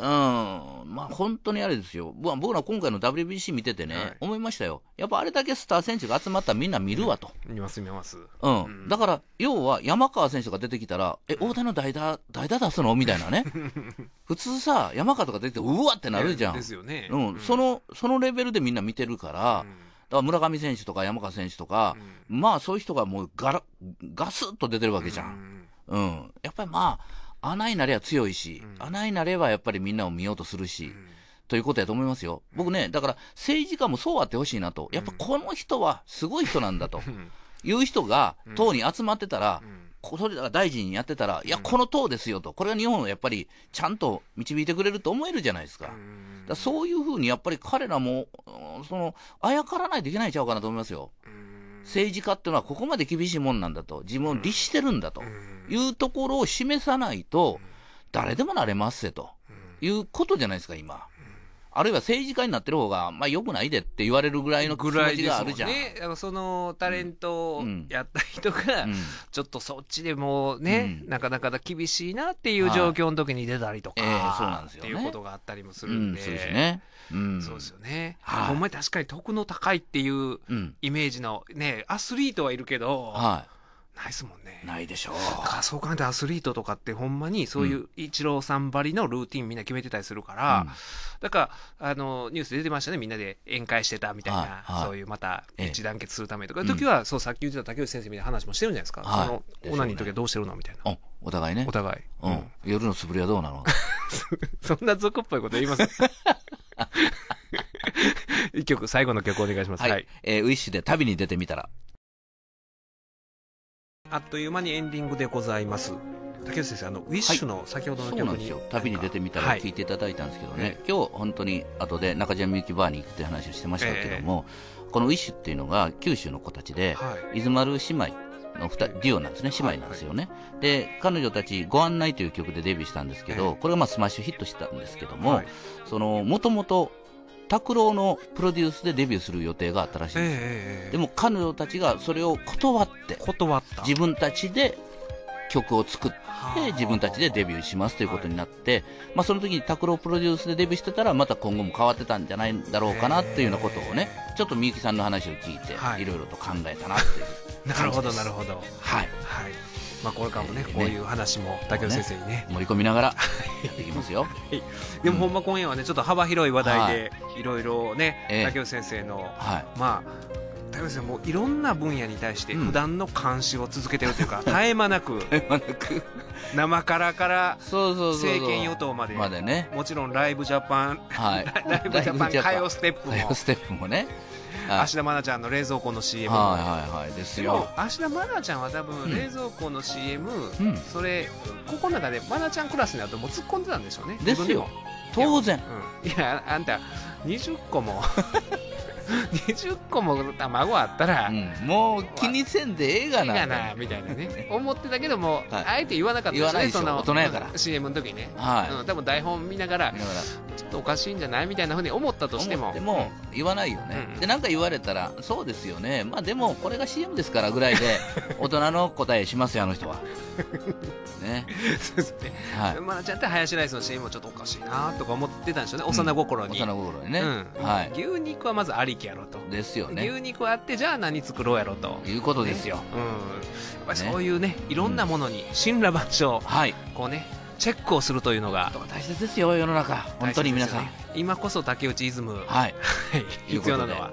うん、まあ本当にあれですよ、僕ら今回の WBC 見ててね、はい、思いましたよ、やっぱあれだけスター選手が集まったらみんな見るわと。うん、見ます見ます、うん、うん、だから、要は山川選手が出てきたら、え、大谷の代打、代打出すのみたいなね、普通さ、山川とか出て、うわってなるじゃん、ですよね、うんそのそのレベルでみんな見てるから。うんから村上選手とか山川選手とか、うん、まあそういう人がもうガラガスッと出てるわけじゃん。うん、うん、やっぱりまあ、穴になれは強いし、うん、穴になればやっぱりみんなを見ようとするし、ということやと思いますよ。僕ね、だから政治家もそうあってほしいなと、やっぱこの人はすごい人なんだと。いう人が党に集まってたら、それら大臣やってたら、いや、この党ですよと、これが日本をやっぱりちゃんと導いてくれると思えるじゃないですか。だそういうふうにやっぱり彼らも、その、あやからないといけないんちゃうかなと思いますよ。政治家っていうのはここまで厳しいもんなんだと、自分を律してるんだというところを示さないと、誰でもなれますせということじゃないですか、今。あるいは政治家になってる方が、まあ、よくないでって言われるぐらいの気持ちがあるじゃん。ね、そのタレントをやった人が、うん、ちょっとそっちでもね、うん、なかなか厳しいなっていう状況の時に出たりとか、はいえー、そうなんですよ、ね、っていうことがあったりもするんで、うん、そうですね。うん、そうですよね、はい、ほんまに確かに得の高いっていうイメージの、ね、アスリートはいるけど、はいないですもんねないでしょうそう考えてアスリートとかってほんまにそういうイチローさんばりのルーティンみんな決めてたりするから、うん、だからあのニュースで出てましたねみんなで宴会してたみたいな、はいはい、そういうまた一致団結するためとか、ええ、時は、うそうさっき言ってた竹内先生みたいな話もしてるんじゃないですか、はい、その、オナニーの時はどうしてるのみたいな。お互いね。お互い。うん。夜の素振りはどうなのそんな俗っぽいこと言いません 一曲、最後の曲お願いします。はい。はい、えー、ウィッシュで旅に出てみたら。あっという間にエンディングでございます。竹内先生、あの、ウィッシュの先ほどの曲に、はい、そうなんですよ。旅に出てみたら聞いていただいたんですけどね、はい、今日本当に後で中島みゆきバーに行くって話をしてましたけども、えー、このウィッシュっていうのが九州の子たちで、はい、伊豆丸姉妹の2デュオなんですね、姉妹なんですよね。はいはい、で、彼女たち、ご案内という曲でデビューしたんですけど、えー、これがまあスマッシュヒットしたんですけども、はい、その、もともと拓郎のプロデュースでデビューする予定があったらしいんです、えー、でも彼女たちがそれを断って断った自分たちで曲を作って自分たちでデビューしますということになって、まあ、その時に拓郎プロデュースでデビューしてたらまた今後も変わってたんじゃないんだろうかなっていうようなことをねちょっとみゆきさんの話を聞いていろいろと考えたなっていう、は い、なるほどなるほどはい、はいまあ、これからもね、えーねこういう話も竹内先生にね 盛り込みながらやっていきますよはい、でもほんま今夜はねちょっと幅広い話題でいろいろね、ええ竹内先生の、はいまあ田口さんもいろんな分野に対して普段の監視を続けてるというか、絶え間なく生からから政権与党までまで、ね、もちろんライブジャパン、はい、ライブジャパン火曜ステップもステップもね芦田愛菜ちゃんの冷蔵庫の CM はいはいはいですよ芦田愛菜ちゃんは多分冷蔵庫の CM、うん、それここの中で愛菜ちゃんクラスになるともう突っ込んでたんでしょうねですよ当然いや,、うん、いやあんた20個も 20個も卵あったら、うん、もう気にせんでええがなええがなみたいなね思ってたけども、あえて言わなかったですねそ大人やから CM の時ね、はい、うん、多分台本見ながらちょっとおかしいんじゃないみたいなふうに思ったとしてもでも言わないよね、うん、で何か言われたらそうですよねまあでもこれが CM ですからぐらいで 大人の答えしますよあの人は ねそうですね、はい、まあちゃんと林ライスの CM もちょっとおかしいなとか思ってたんでしょうね幼心に、幼心にね、はい、牛肉はまずありきやろとですよね牛肉あってじゃあ何作ろうやろということですよ、ね、うん、そういうねいろんなものに神羅万象、うん、はい、こうねチェックをするというのが大切ですよ世の中本当に皆さん、ね、今こそ竹内イズム、はい、必要なのは。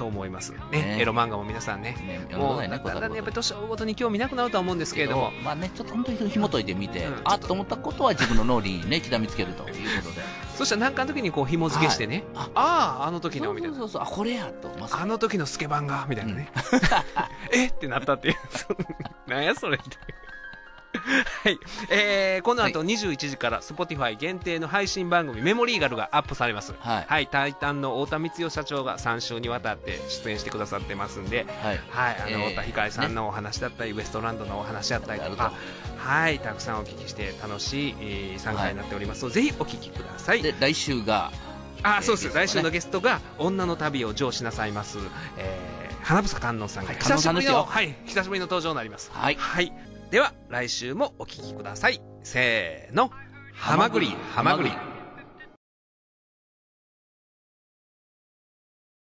と思いますねエロ漫画も皆さんねもうだんだんやっぱ年をごとに興味なくなるとは思うんですけれどもまあねちょっと本当に紐解いてみてあっと思ったことは自分の脳裏にね刻みつけるということで そしたら何かの時にこう紐付けしてねあああの時のみたいなそうそうあこれやとあの時のスケバンがみたいなね えってなったっていうなん やそれってはい、えー、この後21時から Spotify 限定の配信番組「メモリーガル」がアップされます、はい、はい、タイタンの太田光代社長が3週にわたって出演してくださってますんで、はい、あの、太田光さんのお話だったり、ね、ウエストランドのお話だったりとか、はい、たくさんお聞きして楽しい、えー、参加になっておりますので、はい、ぜひお聞きください。で来週があ、そうです、来週のゲストが「女の旅を上しなさいます」えー、花房観音さんが、はい、久しぶりの、はい、久しぶりの登場になります。はい、はいでは来週もお聴きくださいせーのはまぐり、はまぐり。